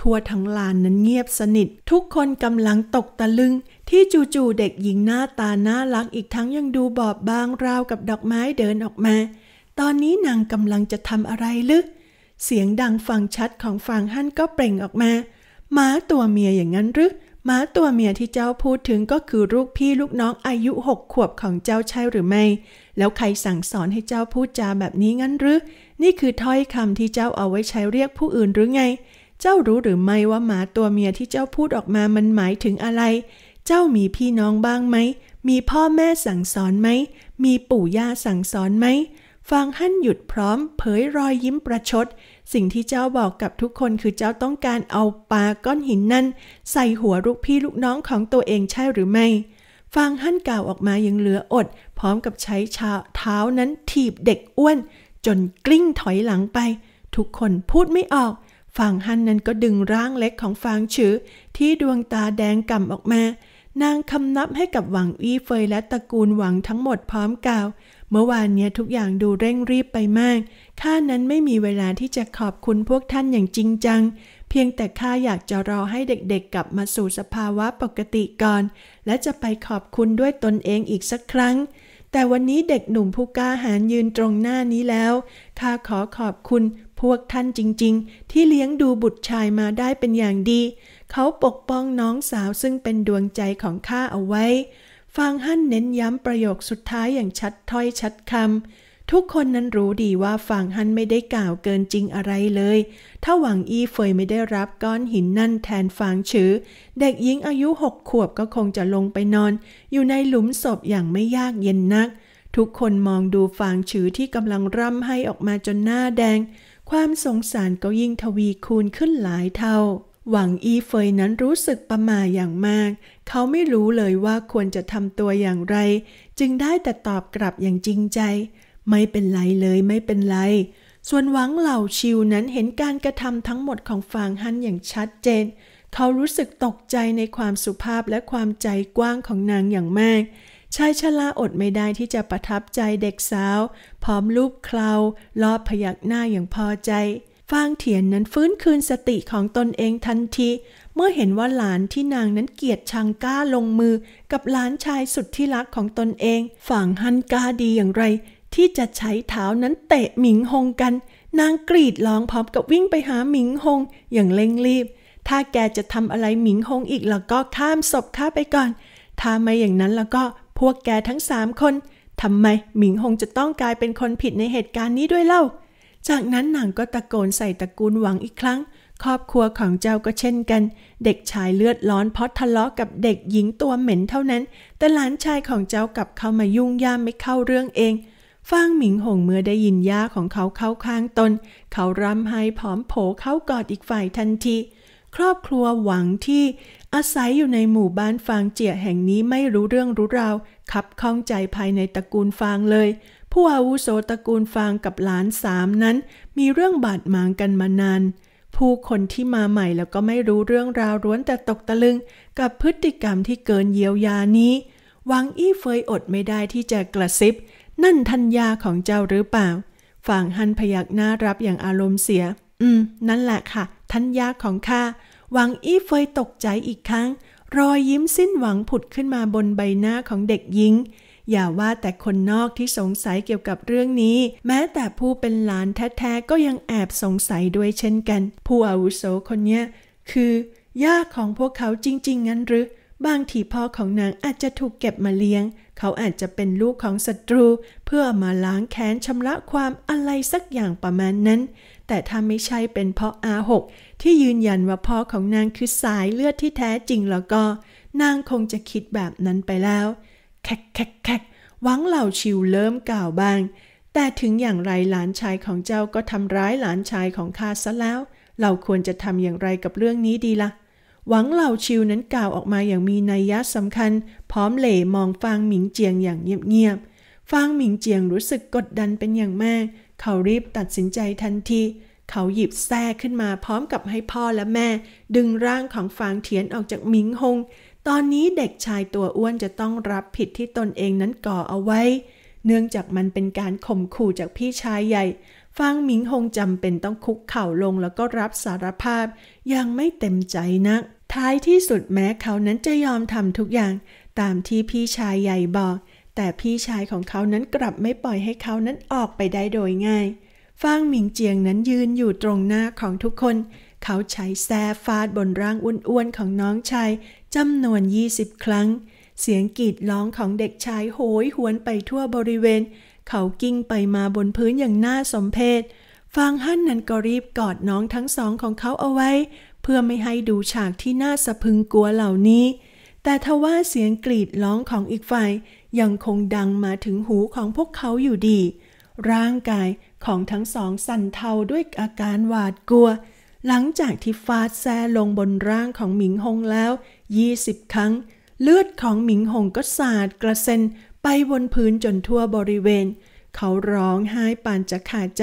ทั่วทั้งลานนั้นเงียบสนิท ทุกคนกำลังตกตะลึงที่จู่ๆเด็กหญิงหน้าตาน่ารักอีกทั้งยังดูบอบบางราวกับดอกไม้เดินออกมา ตอนนี้นางกำลังจะทำอะไรลึก เสียงดังฟังชัดของฟางฮั่นก็เปล่งออกมาหมาตัวเมียอย่างนั้นหรือม้าตัวเมียที่เจ้าพูดถึงก็คือลูกพี่ลูกน้องอายุหกขวบของเจ้าใช่หรือไม่แล้วใครสั่งสอนให้เจ้าพูดจาแบบนี้งั้นหรือ นี่คือถ้อยคำที่เจ้าเอาไว้ใช้เรียกผู้อื่นหรือไง เจ้ารู้หรือไม่ว่าหมาตัวเมียที่เจ้าพูดออกมามันหมายถึงอะไร เจ้ามีพี่น้องบ้างไหม มีพ่อแม่สั่งสอนไหม มีปู่ย่าสั่งสอนไหมฟางฮั่นหยุดพร้อมเผยรอยยิ้มประชด สิ่งที่เจ้าบอกกับทุกคนคือเจ้าต้องการเอาปลาก้อนหินนั่น ใส่หัวลูกพี่ลูกน้องของตัวเองใช่หรือไม่ ฟางฮั่นกล่าวออกมายังเหลืออด พร้อมกับใช้ชาเท้านั้นถีบเด็กอ้วนจนกลิ้งถอยหลังไป ทุกคนพูดไม่ออก ฟางฮั่นนั้นก็ดึงร่างเล็กของฟางฉือ ที่ดวงตาแดงก่ำออกมา นางคำนับให้กับหวังอี้เฟยและตระกูลหวังทั้งหมดพร้อมกล่าวเมื่อวานเนี้ยทุกอย่างดูเร่งรีบไปมากข้านั้นไม่มีเวลาที่จะขอบคุณพวกท่านอย่างจริงจัง เพียงแต่ข้าอยากจะรอให้เด็กๆกลับมาสู่สภาวะปกติก่อน และจะไปขอบคุณด้วยตนเองอีกสักครั้ง แต่วันนี้เด็กหนุ่มผู้กล้าหาญยืนตรงหน้านี้แล้วข้าขอขอบคุณพวกท่านจริงๆ ที่เลี้ยงดูบุตรชายมาได้เป็นอย่างดี เขาปกป้องน้องสาวซึ่งเป็นดวงใจของข้าเอาไว้ฟางฮั่นเน้นย้ำประโยคสุดท้ายอย่างชัดถ้อยชัดคำ ทุกคนนั้นรู้ดีว่าฟางฮั่นไม่ได้กล่าวเกินจริงอะไรเลย ถ้าหวังอี้เฟยไม่ได้รับก้อนหินนั่นแทนฟางชื้อเด็กหญิงอายุหกขวบก็คงจะลงไปนอนอยู่ในหลุมศพอย่างไม่ยากเย็นนัก ทุกคนมองดูฟางชื้อที่กำลังร่ำให้ออกมาจนหน้าแดง ความสงสารก็ยิ่งทวีคูณขึ้นหลายเท่าหวังอีเฟยนั้นรู้สึกประมาอย่างมาก เขาไม่รู้เลยว่าควรจะทำตัวอย่างไร จึงได้แต่ตอบกลับอย่างจริงใจ ไม่เป็นไรเลยไม่เป็นไร ส่วนหวังเหล่าชิวนั้นเห็นการกระทำทั้งหมดของฟางฮันอย่างชัดเจน เขารู้สึกตกใจในความสุภาพและความใจกว้างของนางอย่างมากชายชราอดไม่ได้ที่จะประทับใจเด็กสาว พร้อมรูปเคลาลอบพยักหน้าอย่างพอใจฟางเถียนนั้นฟื้นคืนสติของตนเองทันทีเมื่อเห็นว่าหลานที่นางนั้นเกียดชังก้าลงมือกับหลานชายสุดที่รักของตนเองฝั่งฮันกาดีอย่างไรที่จะใช้เท้านั้นเตะหมิงหงกัน นางกรีดร้องพร้อมกับวิ่งไปหาหมิงหงอย่างเร่งรีบ ถ้าแกจะทำอะไรหมิงหงอีกแล้วก็ข้ามศพข้าไปก่อนถ้าไม่อย่างนั้นแล้วก็พวกแกทั้งสามคนทำไมหมิงหงจะต้องกลายเป็นคนผิดในเหตุการณ์นี้ด้วยเล่าจากนั้นนางก็ตะโกนใส่ตระกูลหวังอีกครั้ง ครอบครัวของเจ้าก็เช่นกัน เด็กชายเลือดร้อนเพราะทะเลาะกับเด็กหญิงตัวเหม็นเท่านั้น แต่หลานชายของเจ้ากลับเข้ามายุ่งย่ามไม่เข้าเรื่องเองฟางหมิงหงเมื่อได้ยินย่าของเขาเข้าข้างตน เขารำไห้ผอมโผเข้ากอดอีกฝ่ายทันทีครอบครัวหวังที่อาศัยอยู่ในหมู่บ้านฟางเจียแห่งนี้ไม่รู้เรื่องรู้ราวขับข้องใจภายในตระกูลฟางเลย ผู้อาวุโสตระกูลฟางกับหลานสามนั้นมีเรื่องบาดหมางกันมานาน ผู้คนที่มาใหม่แล้วก็ไม่รู้เรื่องราวร้วนแต่ตกตะลึงกับพฤติกรรมที่เกินเยียวยานี้วังอี้เฟยอดไม่ได้ที่จะกระซิบ นั่นทัญญาของเจ้าหรือเปล่าฝั่งฮันพยักหน้ารับอย่างอารมณ์เสียอืม นั่นแหละค่ะ ทันยาของข้าหวังอี้เฟยตกใจอีกครั้ง รอยยิ้มสิ้นหวังผุดขึ้นมาบนใบหน้าของเด็กหญิงอย่าว่าแต่คนนอกที่สงสัยเกี่ยวกับเรื่องนี้ แม้แต่ผู้เป็นหลานแท้ ๆ ก็ยังแอบสงสัยด้วยเช่นกัน ผู้อาวุโสคนนี้คือย่าของพวกเขาจริง ๆ งั้นหรือบางทีพ่อของนางอาจจะถูกเก็บมาเลี้ยง เขาอาจจะเป็นลูกของศัตรู เพื่อมาล้างแค้นชำระความอะไรสักอย่างประมาณนั้นแต่ถ้าไม่ใช่เป็นเพราะอาหก ที่ยืนยันว่าพ่อของนางคือสายเลือดที่แท้จริงแล้วก็ นางคงจะคิดแบบนั้นไปแล้วแคกแคกแคกหวังเหล่าชิวเริ่มกล่าวบ้าง แต่ถึงอย่างไรหลานชายของเจ้าก็ทำร้ายหลานชายของข้าซะแล้ว เราควรจะทำอย่างไรกับเรื่องนี้ดีละ่ะ หวังเหล่าชิวนั้นกล่าวออกมาอย่างมีนัยยะสำคัญ พร้อมเหล่มองฟางหมิงเจียงอย่างเงียบๆฟางหมิงเจียงรู้สึกกดดันเป็นอย่างมากเขารีบตัดสินใจทันที เขาหยิบแท้ขึ้นมาพร้อมกับให้พ่อและแม่ ดึงร่างของฟางเทียนออกจากหมิงหงตอนนี้เด็กชายตัวอ้วนจะต้องรับผิดที่ตนเองนั้นก่อเอาไว้ เนื่องจากมันเป็นการข่มขู่จากพี่ชายใหญ่ ฟางหมิงหงจำเป็นต้องคุกเข่าลงแล้วก็รับสารภาพยังไม่เต็มใจนัก ท้ายที่สุดแม้เขานั้นจะยอมทำทุกอย่างตามที่พี่ชายใหญ่บอกแต่พี่ชายของเขานั้นกลับไม่ปล่อยให้เขานั้นออกไปได้โดยง่าย ฟางหมิงเจียงนั้นยืนอยู่ตรงหน้าของทุกคน เขาใช้แซ่ฟาดบนร่างอ้วนๆของน้องชายจำนวน 20 ครั้ง เสียงกรีดร้องของเด็กชายโหยหวนไปทั่วบริเวณ เขากิ้งไปมาบนพื้นอย่างน่าสมเพช ฟางฮั่นนั้นก็รีบกอดน้องทั้งสองของเขาเอาไว้ เพื่อไม่ให้ดูฉากที่น่าสะพึงกลัวเหล่านี้ แต่ทว่าเสียงกรีดร้องของอีกฝ่ายยังคงดังมาถึงหูของพวกเขาอยู่ดี ร่างกายของทั้งสองสั่นเทาด้วยอาการหวาดกลัว หลังจากที่ฟาดแซลงบนร่างของหมิงหงแล้วยี่สิบครั้ง เลือดของหมิงหงก็สาดกระเซ็นไปบนพื้นจนทั่วบริเวณ เขาร้องไห้ปานจะขาดใจ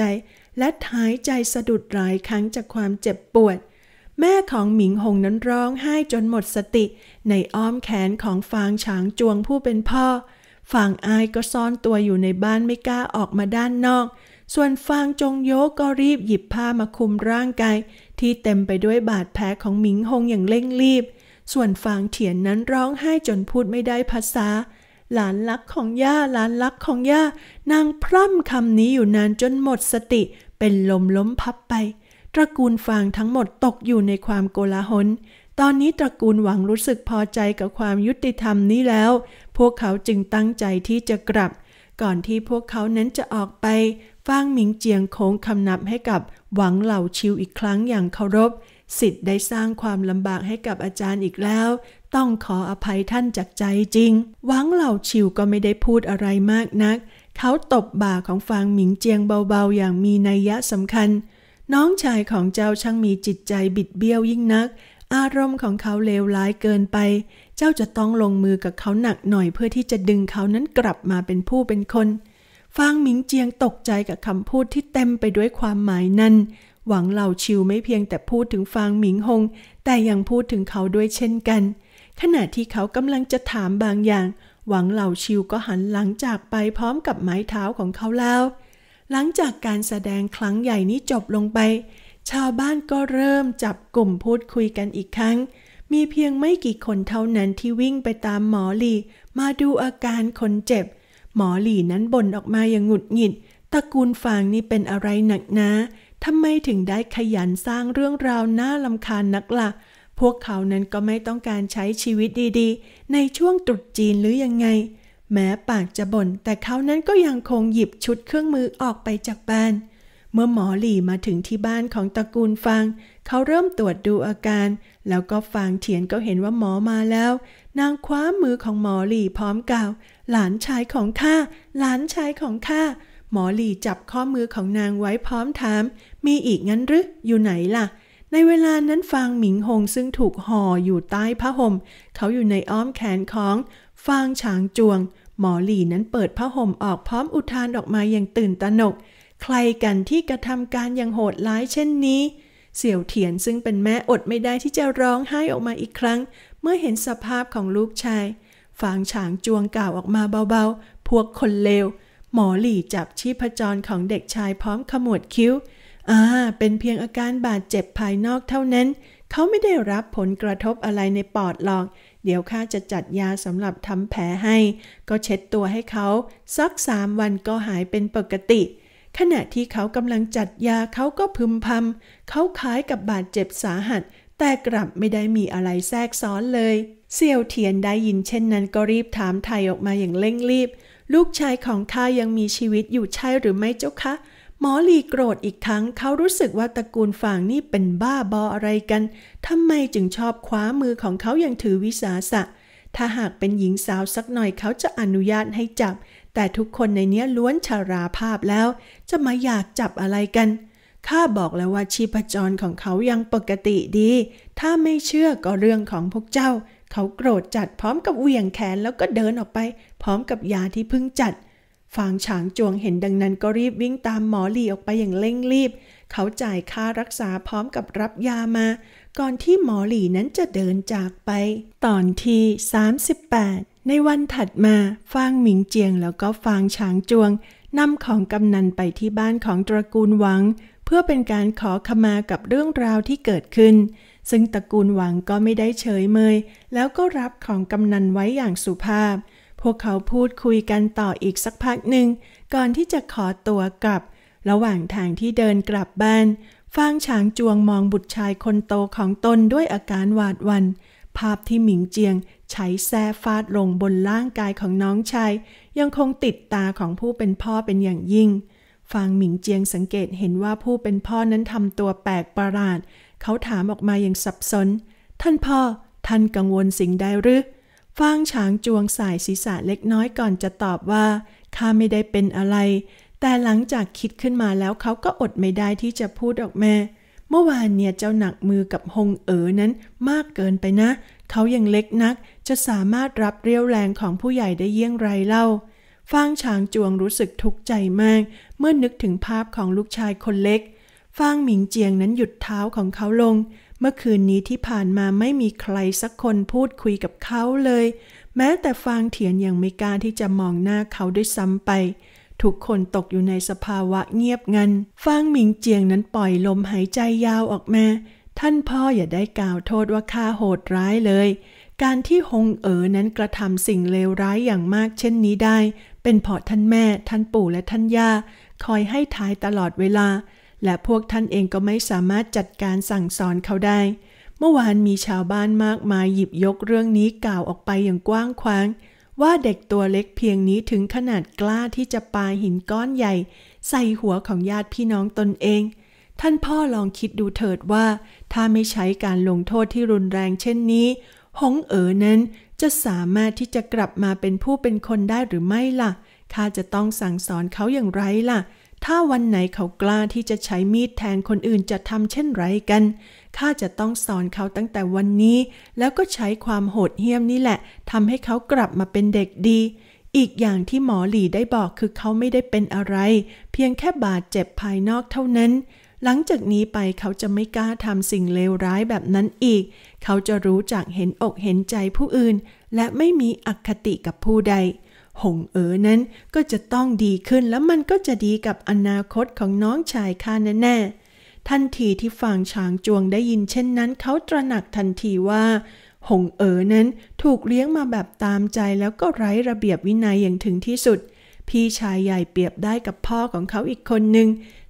และหายใจสะดุดหลายครั้งจากความเจ็บปวด แม่ของหมิงหงนั้นร้องไห้จนหมดสติในอ้อมแขนของฟางฉางจวงผู้เป็นพ่อฟางอายก็ซ่อนตัวอยู่ในบ้านไม่กล้าออกมาด้านนอก ส่วนฟางจงโยกก็รีบหยิบผ้ามาคุมร่างกายที่เต็มไปด้วยบาดแผลของหมิงหงอย่างเร่งรีบ ส่วนฟางเถียนนั้นร้องไห้จนพูดไม่ได้ภาษา หลานลักของย่า หลานลักของย่า นางพร่ำคำนี้อยู่นานจนหมดสติเป็นลมล้มพับไป ตระกูลฟางทั้งหมดตกอยู่ในความโกลาหล ตอนนี้ตระกูลหวังรู้สึกพอใจกับความยุติธรรมนี้แล้วพวกเขาจึงตั้งใจที่จะกลับ ก่อนที่พวกเขานั้นจะออกไปฟางหมิงเจียงโค้งคำนับให้กับหวังเหล่าชิวอีกครั้งอย่างเคารพสิทธิ์ได้สร้างความลำบากให้กับอาจารย์อีกแล้ว ต้องขออภัยท่านจากใจจริง หวังเหล่าชิวก็ไม่ได้พูดอะไรมากนัก เขาตบบ่าของฟางหมิงเจียงเบาๆ อย่างมีนัยยะสำคัญ น้องชายของเจ้าช่างมีจิตใจบิดเบี้ยวยิ่งนักอารมณ์ของเขาเลวร้ายเกินไป เจ้าจะต้องลงมือกับเขาหนักหน่อยเพื่อที่จะดึงเขานั้นกลับมาเป็นผู้เป็นคน ฟางหมิงเจียงตกใจกับคำพูดที่เต็มไปด้วยความหมายนั้น หวังเหล่าชิวไม่เพียงแต่พูดถึงฟางหมิงหง แต่ยังพูดถึงเขาด้วยเช่นกัน ขณะที่เขากำลังจะถามบางอย่าง หวังเหล่าชิวก็หันหลังจากไปพร้อมกับไม้เท้าของเขาแล้ว หลังจากการแสดงครั้งใหญ่นี้จบลงไปชาวบ้านก็เริ่มจับกลุ่มพูดคุยกันอีกครั้ง มีเพียงไม่กี่คนเท่านั้นที่วิ่งไปตามหมอหลีมาดูอาการคนเจ็บ หมอหลีนั้นบ่นออกมาอย่างหงุดหงิด ตระกูลฟางนี่เป็นอะไรหนักนะทำไมถึงได้ขยันสร้างเรื่องราวน่าลำคาญนักละ่ะ พวกเขานั้นก็ไม่ต้องการใช้ชีวิตดี ๆ ในช่วงตรุษจีนหรือยังไง แม้ปากจะบน่น แต่เขานั้นก็ยังคงหยิบชุดเครื่องมือออกไปจากบ้านมื่อหมอหลี่มาถึงที่บ้านของตระกูลฟาง เขาเริ่มตรวจดูอาการ แล้วก็ฟางเทียนก็เห็นว่าหมอมาแล้ว นางคว้ามือของหมอหลี่พร้อมกล่าว หลานชายของข้า หลานชายของข้า หมอหลี่จับข้อมือของนางไว้พร้อมถาม มีอีกงั้นหรืออยู่ไหนล่ะ ในเวลานั้นฟางหมิงหงซึ่งถูกห่ออยู่ใต้ผ้าห่มเขาอยู่ในอ้อมแขนของฟางฉางจวง หมอหลี่นั้นเปิดผ้าห่มออกพร้อมอุทานออกมาอย่างตื่นตระหนกใครกันที่กระทำการอย่างโหดร้ายเช่นนี้ เสี่ยวเถียนซึ่งเป็นแม่อดไม่ได้ที่จะร้องไห้ออกมาอีกครั้ง เมื่อเห็นสภาพของลูกชายฝางฉางจวงกล่าวออกมาเบาๆ พวกคนเลวหมอหลี่จับชีพจรของเด็กชายพร้อมขมวดคิ้ว อ่า เป็นเพียงอาการบาดเจ็บภายนอกเท่านั้น เขาไม่ได้รับผลกระทบอะไรในปอดหรอก เดี๋ยวข้าจะจัดยาสำหรับทำแผลให้ ก็เช็ดตัวให้เขา สักสามวันก็หายเป็นปกติเขณะที่เขากำลังจัดยาเขาก็พึมพำเขาคล้ายกับบาดเจ็บสาหัส แต่กลับไม่ได้มีอะไรแทรกซ้อนเลย เซียวเทียนได้ยินเช่นนั้นก็รีบถามไทยออกมาอย่างเร่งรีบ ลูกชายของข้ายังมีชีวิตอยู่ใช่หรือไม่เจ้าคะหมอลีโกรธอีกครั้ง เขารู้สึกว่าตระกูลฝางนี่เป็นบ้าบออะไรกันทำไมจึงชอบคว้ามือของเขาอย่างถือวิสาสะ ถ้าหากเป็นหญิงสาวสักหน่อยเขาจะอนุญาตให้จับแต่ทุกคนในเนี้ยล้วนชาราภาพแล้ว จะมาอยากจับอะไรกัน ข้าบอกแล้วว่าชีพจรของเขายังปกติดี ถ้าไม่เชื่อก็เรื่องของพวกเจ้า เขาโกรธจัดพร้อมกับเหวี่ยงแขนแล้วก็เดินออกไป พร้อมกับยาที่เพิ่งจัด ฟางฉางจวงเห็นดังนั้นก็รีบวิ่งตามหมอหลีออกไปอย่างเร่งรีบ เขาจ่ายค่ารักษาพร้อมกับรับยามา ก่อนที่หมอหลีนั้นจะเดินจากไป ตอนที่38ในวันถัดมาฟางหมิงเจียงแล้วก็ฟางช้างจวง นำของกำนันไปที่บ้านของตระกูลหวัง เพื่อเป็นการขอขมากับเรื่องราวที่เกิดขึ้น ซึ่งตระกูลหวังก็ไม่ได้เฉยเมยแล้วก็รับของกำนันไว้อย่างสุภาพ พวกเขาพูดคุยกันต่ออีกสักพักหนึ่ง ก่อนที่จะขอตัวกลับ ระหว่างทางที่เดินกลับบ้านฟางฉางจวงมองบุตรชายคนโตของตนด้วยอาการหวาดวันภาพที่หมิงเจียงใช้แซฟาดลงบนร่างกายของน้องชายยังคงติดตาของผู้เป็นพ่อเป็นอย่างยิ่ง ฟางหมิงเจียงสังเกตเห็นว่าผู้เป็นพ่อนั้นทำตัวแปลกประหลาดเขาถามออกมาอย่างสับสน ท่านพ่อ ท่านกังวลสิ่งใดหรือฟางฉางจวงสายศีรษะเล็กน้อยก่อนจะตอบว่าข้าไม่ได้เป็นอะไร แต่หลังจากคิดขึ้นมาแล้วเขาก็อดไม่ได้ที่จะพูดออกมาเมื่อวานเนี่ยเจ้าหนักมือกับฮงเอ๋อนั้น มากเกินไปนะเขายังเล็กนักจะสามารถรับเรี่ยวแรงของผู้ใหญ่ได้เยี่ยงไรเล่า ฟางฉางจวงรู้สึกทุกข์ใจมาก เมื่อนึกถึงภาพของลูกชายคนเล็ก ฟางหมิงเจียงนั้นหยุดเท้าของเขาลง เมื่อคืนนี้ที่ผ่านมาไม่มีใครสักคนพูดคุยกับเขาเลย แม้แต่ฟางเถียนยังไม่กล้าที่จะมองหน้าเขาด้วยซ้ำไป ทุกคนตกอยู่ในสภาวะเงียบงัน ฟางหมิงเจียงนั้นปล่อยลมหายใจยาวออกมา ท่านพ่ออย่าได้กล่าวโทษว่าข้าโหดร้ายเลยการที่ฮงเอ๋อนั้นกระทำสิ่งเลวร้ายอย่างมากเช่นนี้ได้ เป็นเพราะท่านแม่ท่านปู่และท่านย่าคอยให้ทายตลอดเวลา และพวกท่านเองก็ไม่สามารถจัดการสั่งสอนเขาได้ เมื่อวานมีชาวบ้านมากมายหยิบยกเรื่องนี้กล่าวออกไปอย่างกว้างขวาง ว่าเด็กตัวเล็กเพียงนี้ถึงขนาดกล้าที่จะปาหินก้อนใหญ่ใส่หัวของญาติพี่น้องตนเอง ท่านพ่อลองคิดดูเถิดว่า ถ้าไม่ใช้ การลงโทษที่รุนแรงเช่นนี้หงเอ๋อนั้นจะสามารถที่จะกลับมาเป็นผู้เป็นคนได้หรือไม่ล่ะ ข้าจะต้องสั่งสอนเขาอย่างไรล่ะ ถ้าวันไหนเขากล้าที่จะใช้มีดแทงคนอื่นจะทำเช่นไรกัน ข้าจะต้องสอนเขาตั้งแต่วันนี้ แล้วก็ใช้ความโหดเหี้ยมนี่แหละทำให้เขากลับมาเป็นเด็กดี อีกอย่างที่หมอหลี่ได้บอกคือเขาไม่ได้เป็นอะไร เพียงแค่บาดเจ็บภายนอกเท่านั้นหลังจากนี้ไปเขาจะไม่กล้าทำสิ่งเลวร้ายแบบนั้นอีก เขาจะรู้จักเห็นอกเห็นใจผู้อื่น และไม่มีอคติกับผู้ใด หงเอ๋อนั้นก็จะต้องดีขึ้นแล้วมันก็จะดีกับอนาคตของน้องชายข้าแน่่ทันทีที่ฟางช้างจวงได้ยินเช่นนั้นเขาตระหนักทันทีว่า หงเอ๋อนั้นถูกเลี้ยงมาแบบตามใจแล้วก็ไร้ระเบียบวินัยอย่างถึงที่สุดเพี่ชายใหญ่เปรียบได้กับพ่อของเขาอีกคนหนึ่ง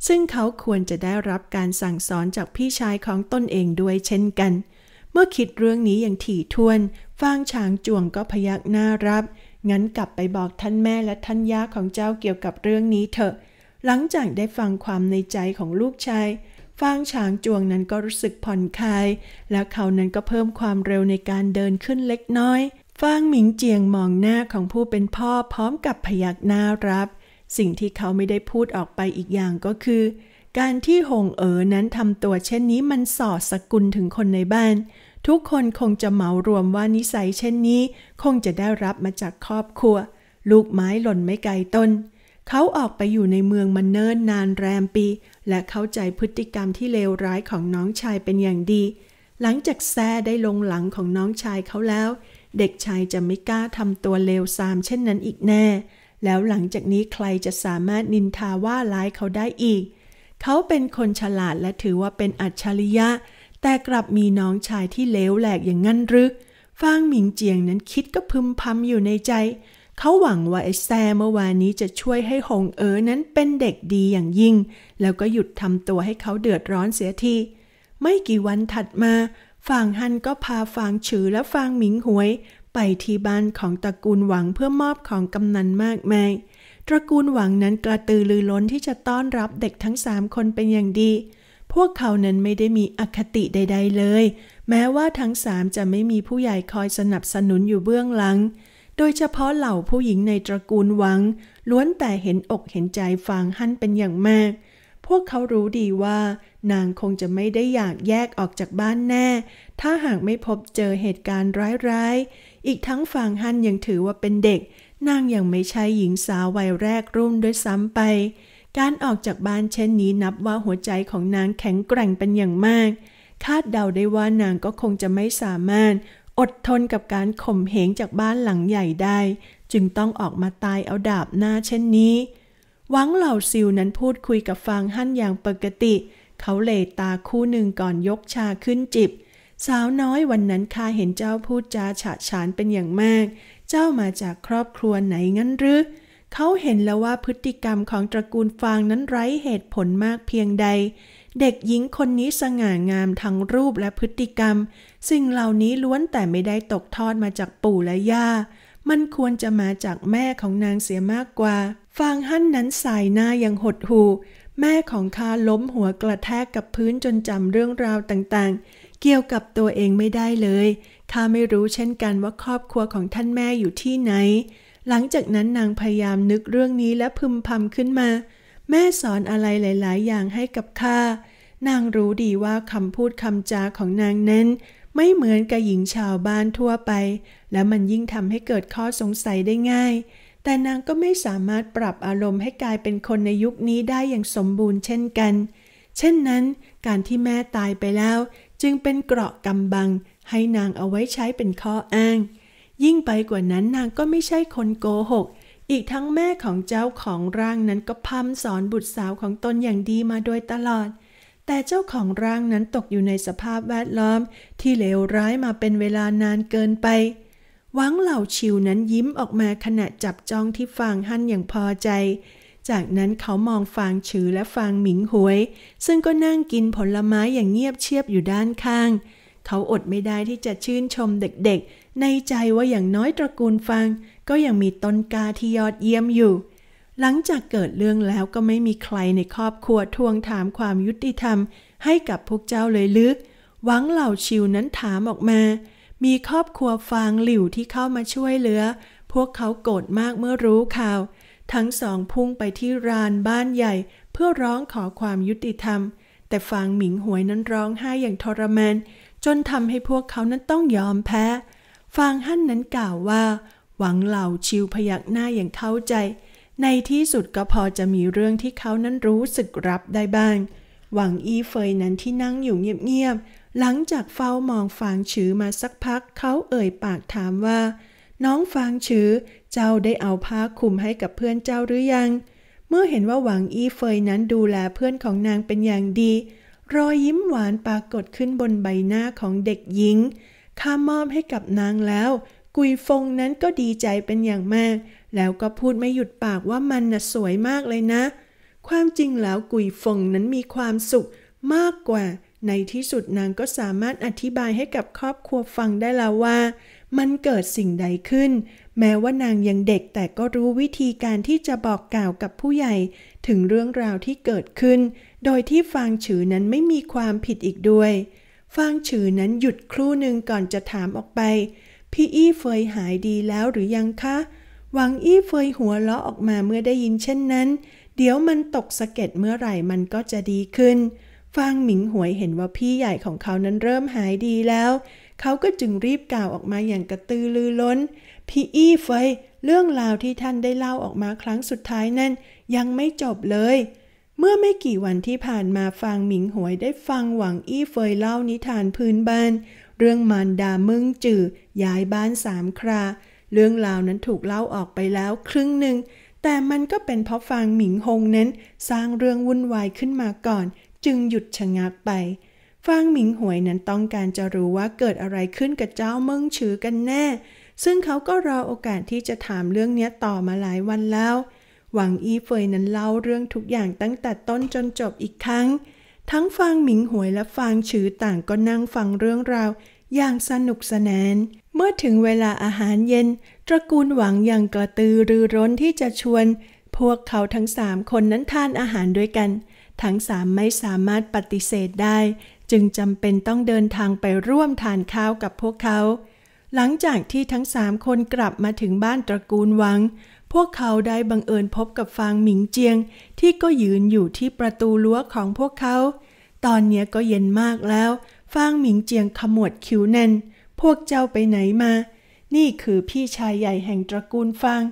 ซึ่งเขาควรจะได้รับการสั่งสอนจากพี่ชายของตนเองด้วยเช่นกัน เมื่อคิดเรื่องนี้อย่างถี่ถ้วนฟางช้างจวงก็พยักหน้ารับงั้นกลับไปบอกท่านแม่และท่านย่าของเจ้าเกี่ยวกับเรื่องนี้เถอะ หลังจากได้ฟังความในใจของลูกชายฟางช้างจวงนั้นก็รู้สึกผ่อนคลาย และเขานั้นก็เพิ่มความเร็วในการเดินขึ้นเล็กน้อยฟางหมิงเจียงมองหน้าของผู้เป็นพ่อพร้อมกับพยักหน้ารับ สิ่งที่เขาไม่ได้พูดออกไปอีกอย่างก็คือ การที่หงเอ๋อนั้นทำตัวเช่นนี้มันส่อสกุลถึงคนในบ้าน ทุกคนคงจะเหมารวมว่านิสัยเช่นนี้ คงจะได้รับมาจากครอบครัว ลูกไม้หล่นไม่ไกลต้น เขาออกไปอยู่ในเมืองมันเนิ่นนานแรมปี และเข้าใจพฤติกรรมที่เลวร้ายของน้องชายเป็นอย่างดี หลังจากแซ่ได้ลงหลังของน้องชายเขาแล้วเด็กชายจะไม่กล้าทำตัวเลวทรามเช่นนั้นอีกแน่ แล้วหลังจากนี้ใครจะสามารถนินทาว่าร้ายเขาได้อีก เขาเป็นคนฉลาดและถือว่าเป็นอัจฉริยะ แต่กลับมีน้องชายที่เลวแหลกอย่างงั้นหรือฟางหมิงเจียงนั้นคิดก็พึมพำอยู่ในใจ เขาหวังว่าไอ้แซเมื่อวานนี้จะช่วยให้หงเอ๋อนั้นเป็นเด็กดีอย่างยิ่ง แล้วก็หยุดทำตัวให้เขาเดือดร้อนเสียที ไม่กี่วันถัดมาฝางฮั่นก็พาฝางฉือและฝางหมิงหวยไปที่บ้านของตระกูลหวังเพื่อมอบของกำนันมากมาย ตระกูลหวังนั้นกระตือรือร้นที่จะต้อนรับเด็กทั้งสามคนเป็นอย่างดี พวกเขานั้นไม่ได้มีอคติใดๆ เลย แม้ว่าทั้งสามจะไม่มีผู้ใหญ่คอยสนับสนุนอยู่เบื้องหลัง โดยเฉพาะเหล่าผู้หญิงในตระกูลหวังล้วนแต่เห็นอกเห็นใจฟางฮั่นเป็นอย่างมากพวกเขารู้ดีว่า นางคงจะไม่ได้อยากแยกออกจากบ้านแน่ ถ้าหากไม่พบเจอเหตุการณ์ร้าย ๆ อีกทั้งฟางฮั่นยังถือว่าเป็นเด็ก นางยังไม่ใช่หญิงสาววัยแรกรุ่นด้วยซ้ำไป การออกจากบ้านเช่นนี้นับว่าหัวใจของนางแข็งแกร่งเป็นอย่างมาก คาดเดาได้ว่านางก็คงจะไม่สามารถ อดทนกับการข่มเหงจากบ้านหลังใหญ่ได้จึงต้องออกมาตายเอาดาบหน้าเช่นนี้หวังเหล่าซิลนั้นพูดคุยกับฟางฮั่นอย่างปกติ เขาเลตาคู่หนึ่งก่อนยกชาขึ้นจิบ สาวน้อยวันนั้นข้าเห็นเจ้าพูดจาฉะฉานเป็นอย่างมาก เจ้ามาจากครอบครัวไหนงั้นหรือ เขาเห็นแล้วว่าพฤติกรรมของตระกูลฟางนั้นไร้เหตุผลมากเพียงใด เด็กหญิงคนนี้สง่างามทั้งรูปและพฤติกรรม สิ่งเหล่านี้ล้วนแต่ไม่ได้ตกทอดมาจากปู่และย่า มันควรจะมาจากแม่ของนางเสียมากกว่าฟางหั่นนั้นสายหน้ายังหดหูแม่ของข้าล้มหัวกระแทกกับพื้นจนจำเรื่องราวต่างๆ เกี่ยวกับตัวเองไม่ได้เลยข้าไม่รู้เช่นกันว่าครอบครัวของท่านแม่อยู่ที่ไหน หลังจากนั้นนางพยายามนึกเรื่องนี้และพึมพำขึ้นมา แม่สอนอะไรหลาย ๆ อย่างให้กับข้านางรู้ดีว่าคำพูดคำจาของนางนั้น ไม่เหมือนกับหญิงชาวบ้านทั่วไป และมันยิ่งทำให้เกิดข้อสงสัยได้ง่ายแต่นางก็ไม่สามารถปรับอารมณ์ให้กลายเป็นคนในยุคนี้ได้อย่างสมบูรณ์เช่นกัน เช่นนั้นการที่แม่ตายไปแล้วจึงเป็นเกราะกำบัง ให้นางเอาไว้ใช้เป็นข้ออ้าง ยิ่งไปกว่านั้นนางก็ไม่ใช่คนโกหกอีกทั้งแม่ของเจ้าของร่างนั้นก็พัมสอนบุตรสาวของตนอย่างดีมาโดยตลอด แต่เจ้าของร่างนั้นตกอยู่ในสภาพแวดล้อมที่เลวร้ายมาเป็นเวลานานเกินไปหวังเหล่าชิวนั้นยิ้มออกมาขณะจับจ้องที่ฟางฮั่นอย่างพอใจ จากนั้นเขามองฟางฉือ และฟางหมิงหวย ซึ่งก็นั่งกินผลไม้อย่างเงียบเชียบอยู่ด้านข้าง เขาอดไม่ได้ที่จะชื่นชมเด็กๆ ในใจว่าอย่างน้อยตระกูลฟางก็ยังมีต้นกาที่ยอดเยี่ยมอยู่ หลังจากเกิดเรื่องแล้วก็ไม่มีใครในครอบครัวทวงถามความยุติธรรมให้กับพวกเจ้าเลยลึกหวังเหล่าชิวนั้นถามออกมามีครอบครัวฟางหลิวที่เข้ามาช่วยเหลือ พวกเขาโกรธมากเมื่อรู้ข่าว ทั้งสองพุ่งไปที่รานบ้านใหญ่เพื่อร้องขอความยุติธรรม แต่ฟางหมิงหวยนั้นร้องไห้อย่างทรมานจนทำให้พวกเขานั้นต้องยอมแพ้ฟางหั่นนั้นกล่าวว่า หวังเหล่าชิวพยักหน้าอย่างเข้าใจ ในที่สุดก็พอจะมีเรื่องที่เขานั้นรู้สึกรับได้บ้าง หวังอีเฟยนั้นที่นั่งอยู่เงียบหลังจากเฝ้ามองฟางฉือมาสักพัก เขาเอ่ยปากถามว่า น้องฟางฉือเจ้าได้เอาผ้าคลุมให้กับเพื่อนเจ้าหรือยัง เมื่อเห็นว่าหวังอี้เฟยนั้นดูแลเพื่อนของนางเป็นอย่างดี รอยยิ้มหวานปรากฏขึ้นบนใบหน้าของเด็กหญิง ข้ามอบให้กับนางแล้ว กุยฟงนั้นก็ดีใจเป็นอย่างมาก แล้วก็พูดไม่หยุดปากว่ามันน่ะสวยมากเลยนะ ความจริงแล้วกุยฟงนั้นมีความสุขมากกว่าในที่สุดนางก็สามารถอธิบายให้กับครอบครัวฟังได้แล้วว่า มันเกิดสิ่งใดขึ้น แม้ว่านางยังเด็กแต่ก็รู้วิธีการที่จะบอกกล่าวกับผู้ใหญ่ถึงเรื่องราวที่เกิดขึ้น โดยที่ฟางฉือนั้นไม่มีความผิดอีกด้วย ฟางฉือนั้นหยุดครู่หนึ่งก่อนจะถามออกไป พี่อี้เฟยหายดีแล้วหรือยังคะหวังอี้เฟยหัวเราะออกมาเมื่อได้ยินเช่นนั้น เดี๋ยวมันตกสะเก็ดเมื่อไหร่มันก็จะดีขึ้นฟางหมิงหวยเห็นว่าพี่ใหญ่ของเขานั้นเริ่มหายดีแล้ว เขาก็จึงรีบกล่าวออกมาอย่างกระตือรือร้น พี่อี้เฟย เรื่องราวที่ท่านได้เล่าออกมาครั้งสุดท้ายนั้นยังไม่จบเลย เมื่อไม่กี่วันที่ผ่านมาฟางหมิงหวยได้ฟังหวังอี้เฟยเล่านิทานพื้นบ้าน เรื่องมารดามึงจื่อย้ายบ้านสามครา เรื่องราวนั้นถูกเล่าออกไปแล้วครึ่งหนึ่งแต่มันก็เป็นเพราะฟางหมิงหงนั้นสร้างเรื่องวุ่นวายขึ้นมาก่อนจึงหยุดชะงักไป ฟางหมิงหวยนั้นต้องการจะรู้ว่าเกิดอะไรขึ้นกับเจ้าเมิงชือกันแน่ ซึ่งเขาก็รอโอกาสที่จะถามเรื่องนี้ต่อมาหลายวันแล้ว หวังอีเฟยนั้นเล่าเรื่องทุกอย่างตั้งแต่ต้นจนจบอีกครั้ง ทั้งฟางหมิงหวยและฟางชือต่างก็นั่งฟังเรื่องราว อย่างสนุกสนาน เมื่อถึงเวลาอาหารเย็น ตระกูลหวังอย่างกระตือรือร้นที่จะชวน พวกเขาทั้งสามคนนั้นทานอาหารด้วยกันทั้งสามไม่สามารถปฏิเสธได้ จึงจำเป็นต้องเดินทางไปร่วมทานข้าวกับพวกเขา หลังจากที่ทั้งสามคนกลับมาถึงบ้านตระกูลวัง พวกเขาได้บังเอิญพบกับฟางหมิงเจียงที่ก็ยืนอยู่ที่ประตูลั้วของพวกเขา ตอนนี้ก็เย็นมากแล้ว ฟางหมิงเจียงขมวดคิ้วแน่น พวกเจ้าไปไหนมา นี่คือพี่ชายใหญ่แห่งตระกูลฟาง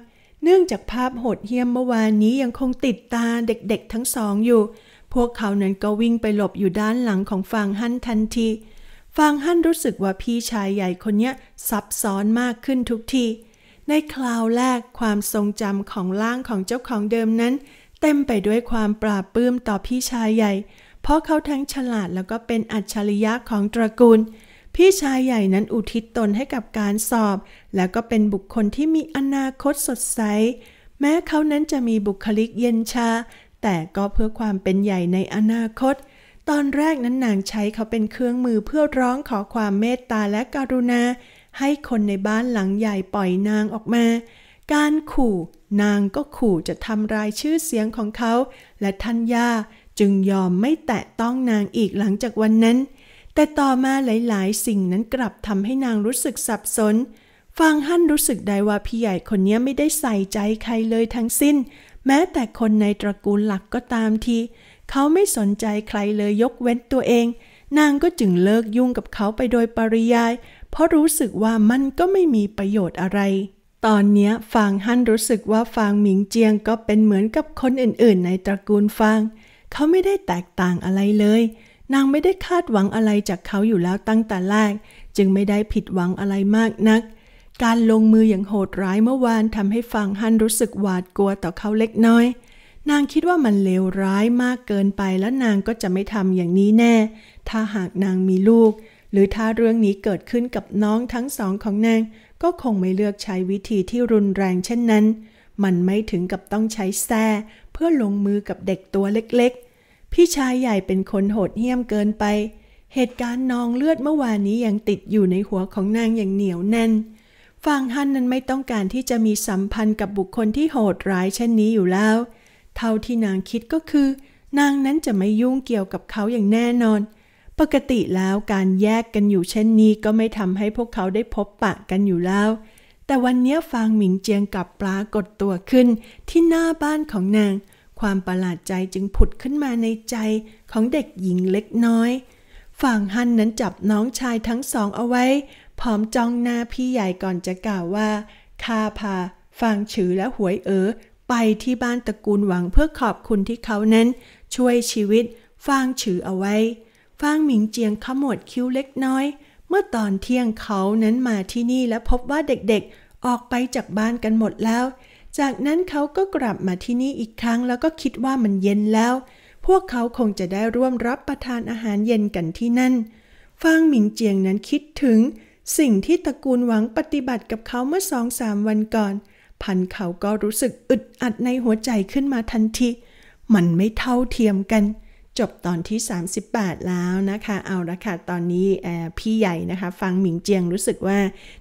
เนื่องจากภาพโหดเหี้ยมเมื่อวานนี้ยังคงติดตาเด็กๆ ทั้งสองอยู่พวกเขานั้นก็วิ่งไปหลบอยู่ด้านหลังของฟางฮั่นทันที ฟางฮั่นรู้สึกว่าพี่ชายใหญ่คนนี้ซับซ้อนมากขึ้นทุกที ในคราวแรกความทรงจำของร่างของเจ้าของเดิมนั้น เต็มไปด้วยความปราบปื้มต่อพี่ชายใหญ่ เพราะเขาทั้งฉลาดแล้วก็เป็นอัจฉริยะของตระกูล พี่ชายใหญ่นั้นอุทิศตนให้กับการสอบ แล้วก็เป็นบุคคลที่มีอนาคตสดใส แม้เขานั้นจะมีบุคลิกเย็นชาแต่ก็เพื่อความเป็นใหญ่ในอนาคต ตอนแรกนั้นนางใช้เขาเป็นเครื่องมือเพื่อร้องขอความเมตตาและกรุณา ให้คนในบ้านหลังใหญ่ปล่อยนางออกมา การขู่ นางก็ขู่จะทำลายชื่อเสียงของเขา และท่านยาจึงยอมไม่แตะต้องนางอีกหลังจากวันนั้น แต่ต่อมาหลาย ๆ สิ่งนั้นกลับทำให้นางรู้สึกสับสนฟางฮั่นรู้สึกได้ว่าพี่ใหญ่คนนี้ไม่ได้ใส่ใจใครเลยทั้งสิ้นแม้แต่คนในตระกูลหลักก็ตามทีเขาไม่สนใจใครเลยยกเว้นตัวเอง นางก็จึงเลิกยุ่งกับเขาไปโดยปริยาย เพราะรู้สึกว่ามันก็ไม่มีประโยชน์อะไร ตอนนี้ฟางฮั่นรู้สึกว่าฟางหมิงเจียงก็เป็นเหมือนกับคนอื่นๆ ในตระกูลฟาง เขาไม่ได้แตกต่างอะไรเลย นางไม่ได้คาดหวังอะไรจากเขาอยู่แล้วตั้งแต่แรก จึงไม่ได้ผิดหวังอะไรมากนักการลงมืออย่างโหดร้ายเมื่อวานทำให้ฝั่งฮันรู้สึกหวาดกลัวต่อเขาเล็กน้อย นางคิดว่ามันเลวร้ายมากเกินไปและนางก็จะไม่ทำอย่างนี้แน่ ถ้าหากนางมีลูกหรือถ้าเรื่องนี้เกิดขึ้นกับน้องทั้งสองของนางก็คงไม่เลือกใช้วิธีที่รุนแรงเช่นนั้น มันไม่ถึงกับต้องใช้แส้เพื่อลงมือกับเด็กตัวเล็กๆ พี่ชายใหญ่เป็นคนโหดเหี้ยมเกินไป เหตุการณ์นองเลือดเมื่อวานนี้ยังติดอยู่ในหัวของนางอย่างเหนียวแน่นฟางฮั่นนั้นไม่ต้องการที่จะมีสัมพันธ์กับบุคคลที่โหดร้ายเช่นนี้อยู่แล้ว เท่าที่นางคิดก็คือ นางนั้นจะไม่ยุ่งเกี่ยวกับเขาอย่างแน่นอน ปกติแล้วการแยกกันอยู่เช่นนี้ก็ไม่ทำให้พวกเขาได้พบปะกันอยู่แล้ว แต่วันนี้ฟางหมิงเจียงกลับปลากดตัวขึ้นที่หน้าบ้านของนาง ความประหลาดใจจึงผุดขึ้นมาในใจของเด็กหญิงเล็กน้อย ฟางฮั่นนั้นจับน้องชายทั้งสองเอาไว้พร้อมจ้องหน้าพี่ใหญ่ก่อนจะกล่าวว่าข้าพาฟางฉือและหวยเอ๋อ ไปที่บ้านตระกูลหวังเพื่อขอบคุณที่เขานั้น ช่วยชีวิตฟางฉือเอาไว้ฟางหมิงเจียงขมวดคิ้วเล็กน้อย เมื่อตอนเที่ยงเขานั้นมาที่นี่และพบว่าเด็กๆ ออกไปจากบ้านกันหมดแล้ว จากนั้นเขาก็กลับมาที่นี่อีกครั้งแล้วก็คิดว่ามันเย็นแล้ว พวกเขาคงจะได้ร่วมรับประทานอาหารเย็นกันที่นั่นฟางหมิงเจียงนั้นคิดถึงสิ่งที่ตระกูลหวังปฏิบัติกับเขาเมื่อสองสามวันก่อน พันเขาก็รู้สึกอึดอัดในหัวใจขึ้นมา ทันทีมันไม่เท่าเทียมกัน จบตอนที่ 38 แล้วนะคะ เอาละค่ะตอนนี้พี่ใหญ่นะคะ ฟังหมิงเจียงรู้สึกว่า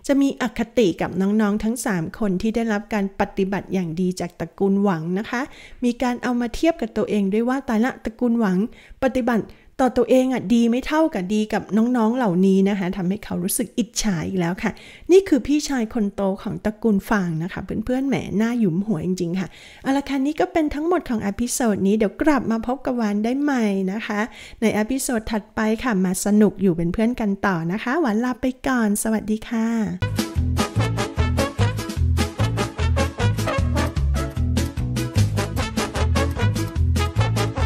จะมีอคติกับน้องๆทั้ง 3 คนที่ได้รับการปฏิบัติอย่างดีจากตระกูลหวังนะคะ มีการเอามาเทียบกับตัวเองด้วยว่าตายละตระกูลหวังปฏิบัติต่อตัวเองอ่ะดีไม่เท่ากับดีกับน้องๆเหล่านี้นะคะทำให้เขารู้สึกอิจฉาอีกแล้วค่ะ นี่คือพี่ชายคนโตของตระกูลฟางนะคะ เพื่อน ๆ แหมหน้าหยุมหัวจริงๆค่ะเอาละค่ะนี่ก็เป็นทั้งหมดของอพิโซดนี้ เดี๋ยวกลับมาพบกับวานได้ใหม่นะคะ ในอพิโซดถัดไปค่ะมาสนุกอยู่เป็นเพื่อนกันต่อนะคะ หวานลาไปก่อน สวัสดีค่ะ